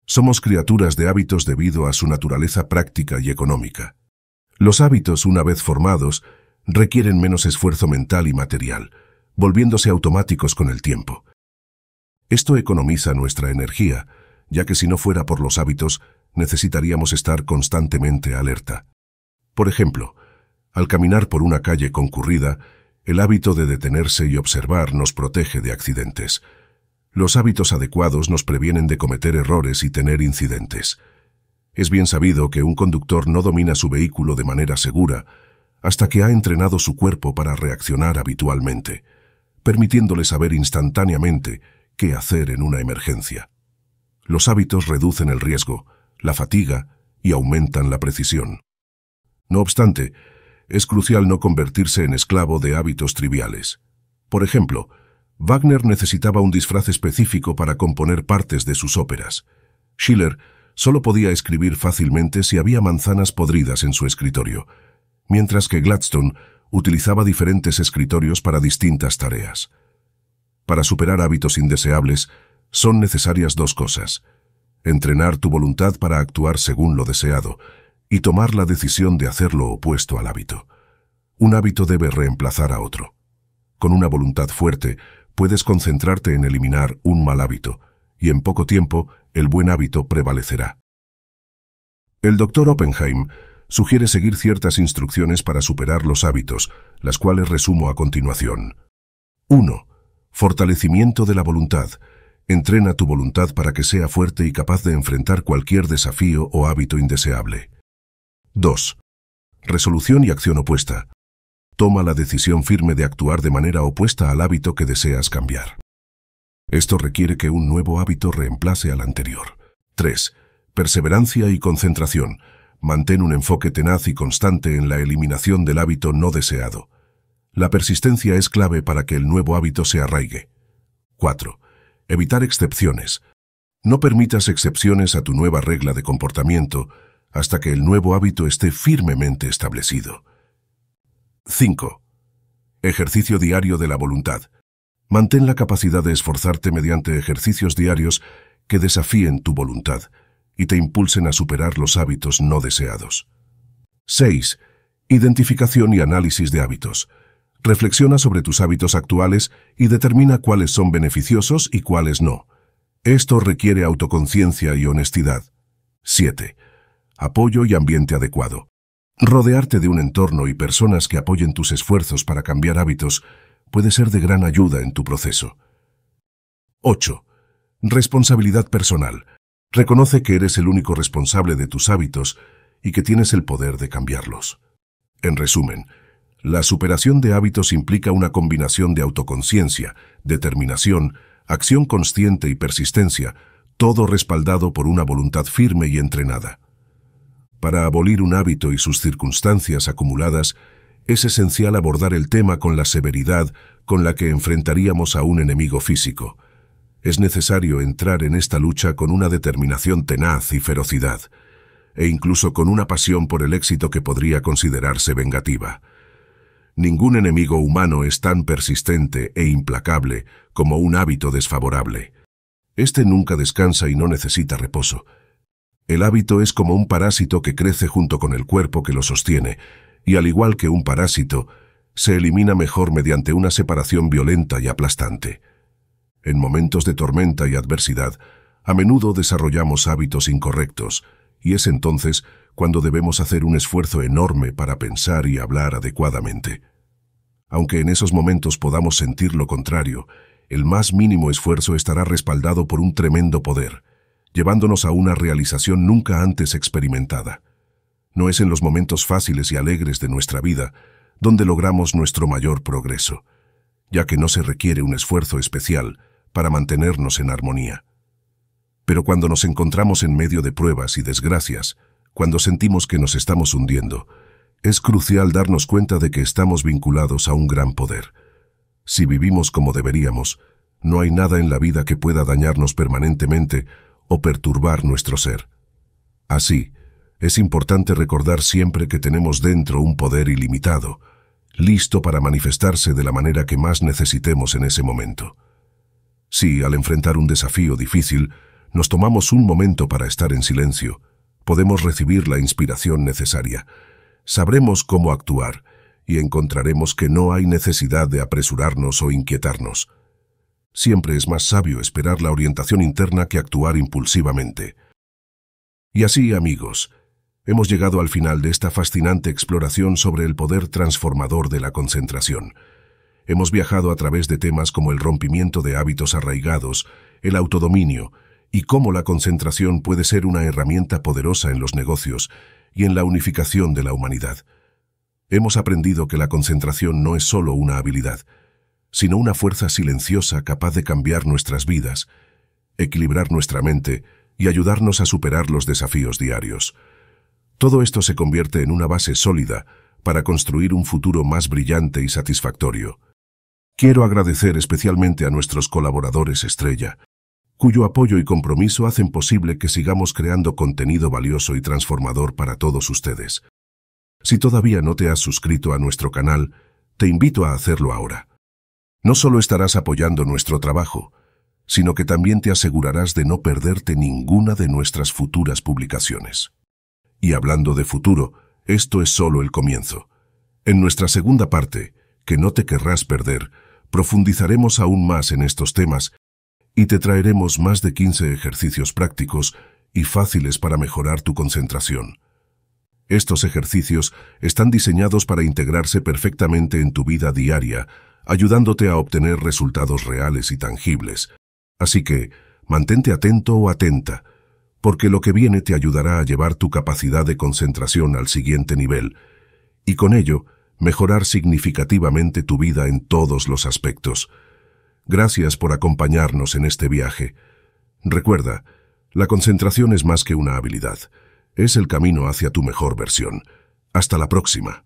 Somos criaturas de hábitos debido a su naturaleza práctica y económica. Los hábitos, una vez formados, requieren menos esfuerzo mental y material, volviéndose automáticos con el tiempo. Esto economiza nuestra energía, ya que si no fuera por los hábitos, necesitaríamos estar constantemente alerta. Por ejemplo, al caminar por una calle concurrida, el hábito de detenerse y observar nos protege de accidentes. Los hábitos adecuados nos previenen de cometer errores y tener incidentes. Es bien sabido que un conductor no domina su vehículo de manera segura hasta que ha entrenado su cuerpo para reaccionar habitualmente, permitiéndole saber instantáneamente qué hacer en una emergencia. Los hábitos reducen el riesgo, la fatiga y aumentan la precisión. No obstante, es crucial no convertirse en esclavo de hábitos triviales. Por ejemplo, Wagner necesitaba un disfraz específico para componer partes de sus óperas. Schiller solo podía escribir fácilmente si había manzanas podridas en su escritorio, mientras que Gladstone utilizaba diferentes escritorios para distintas tareas. Para superar hábitos indeseables, son necesarias dos cosas, entrenar tu voluntad para actuar según lo deseado y tomar la decisión de hacer lo opuesto al hábito. Un hábito debe reemplazar a otro. Con una voluntad fuerte, puedes concentrarte en eliminar un mal hábito, y en poco tiempo el buen hábito prevalecerá. El doctor Oppenheim sugiere seguir ciertas instrucciones para superar los hábitos, las cuales resumo a continuación. 1. Fortalecimiento de la voluntad. Entrena tu voluntad para que sea fuerte y capaz de enfrentar cualquier desafío o hábito indeseable. 2. Resolución y acción opuesta. Toma la decisión firme de actuar de manera opuesta al hábito que deseas cambiar. Esto requiere que un nuevo hábito reemplace al anterior. 3. Perseverancia y concentración. Mantén un enfoque tenaz y constante en la eliminación del hábito no deseado. La persistencia es clave para que el nuevo hábito se arraigue. 4. Evitar excepciones. No permitas excepciones a tu nueva regla de comportamiento hasta que el nuevo hábito esté firmemente establecido. 5. Ejercicio diario de la voluntad. Mantén la capacidad de esforzarte mediante ejercicios diarios que desafíen tu voluntad y te impulsen a superar los hábitos no deseados. 6. Identificación y análisis de hábitos. Reflexiona sobre tus hábitos actuales y determina cuáles son beneficiosos y cuáles no. Esto requiere autoconciencia y honestidad. 7. Apoyo y ambiente adecuado. Rodearte de un entorno y personas que apoyen tus esfuerzos para cambiar hábitos puede ser de gran ayuda en tu proceso. 8. Responsabilidad personal. Reconoce que eres el único responsable de tus hábitos y que tienes el poder de cambiarlos. En resumen, la superación de hábitos implica una combinación de autoconciencia, determinación, acción consciente y persistencia, todo respaldado por una voluntad firme y entrenada. Para abolir un hábito y sus circunstancias acumuladas, es esencial abordar el tema con la severidad con la que enfrentaríamos a un enemigo físico. Es necesario entrar en esta lucha con una determinación tenaz y ferocidad, e incluso con una pasión por el éxito que podría considerarse vengativa ningún enemigo humano es tan persistente e implacable como un hábito desfavorable. Este nunca descansa y no necesita reposo. El hábito es como un parásito que crece junto con el cuerpo que lo sostiene, y al igual que un parásito, se elimina mejor mediante una separación violenta y aplastante. En momentos de tormenta y adversidad, a menudo desarrollamos hábitos incorrectos, y es entonces cuando debemos hacer un esfuerzo enorme para pensar y hablar adecuadamente. Aunque en esos momentos podamos sentir lo contrario, el más mínimo esfuerzo estará respaldado por un tremendo poder, llevándonos a una realización nunca antes experimentada. No es en los momentos fáciles y alegres de nuestra vida donde logramos nuestro mayor progreso, ya que no se requiere un esfuerzo especial para mantenernos en armonía. Pero cuando nos encontramos en medio de pruebas y desgracias, cuando sentimos que nos estamos hundiendo, es crucial darnos cuenta de que estamos vinculados a un gran poder. Si vivimos como deberíamos, no hay nada en la vida que pueda dañarnos permanentemente o perturbar nuestro ser. Así, es importante recordar siempre que tenemos dentro un poder ilimitado, listo para manifestarse de la manera que más necesitemos en ese momento. Si, al enfrentar un desafío difícil, nos tomamos un momento para estar en silencio, podemos recibir la inspiración necesaria. Sabremos cómo actuar y encontraremos que no hay necesidad de apresurarnos o inquietarnos. Siempre es más sabio esperar la orientación interna que actuar impulsivamente. Y así, amigos, hemos llegado al final de esta fascinante exploración sobre el poder transformador de la concentración. Hemos viajado a través de temas como el rompimiento de hábitos arraigados, el autodominio, y cómo la concentración puede ser una herramienta poderosa en los negocios y en la unificación de la humanidad. Hemos aprendido que la concentración no es solo una habilidad, sino una fuerza silenciosa capaz de cambiar nuestras vidas, equilibrar nuestra mente y ayudarnos a superar los desafíos diarios. Todo esto se convierte en una base sólida para construir un futuro más brillante y satisfactorio. Quiero agradecer especialmente a nuestros colaboradores estrella, cuyo apoyo y compromiso hacen posible que sigamos creando contenido valioso y transformador para todos ustedes. Si todavía no te has suscrito a nuestro canal, te invito a hacerlo ahora. No solo estarás apoyando nuestro trabajo, sino que también te asegurarás de no perderte ninguna de nuestras futuras publicaciones. Y hablando de futuro, esto es solo el comienzo. En nuestra segunda parte, que no te querrás perder, profundizaremos aún más en estos temas y te traeremos más de 15 ejercicios prácticos y fáciles para mejorar tu concentración. Estos ejercicios están diseñados para integrarse perfectamente en tu vida diaria, ayudándote a obtener resultados reales y tangibles. Así que, mantente atento o atenta, porque lo que viene te ayudará a llevar tu capacidad de concentración al siguiente nivel, y con ello, mejorar significativamente tu vida en todos los aspectos. Gracias por acompañarnos en este viaje. Recuerda, la concentración es más que una habilidad. Es el camino hacia tu mejor versión. Hasta la próxima.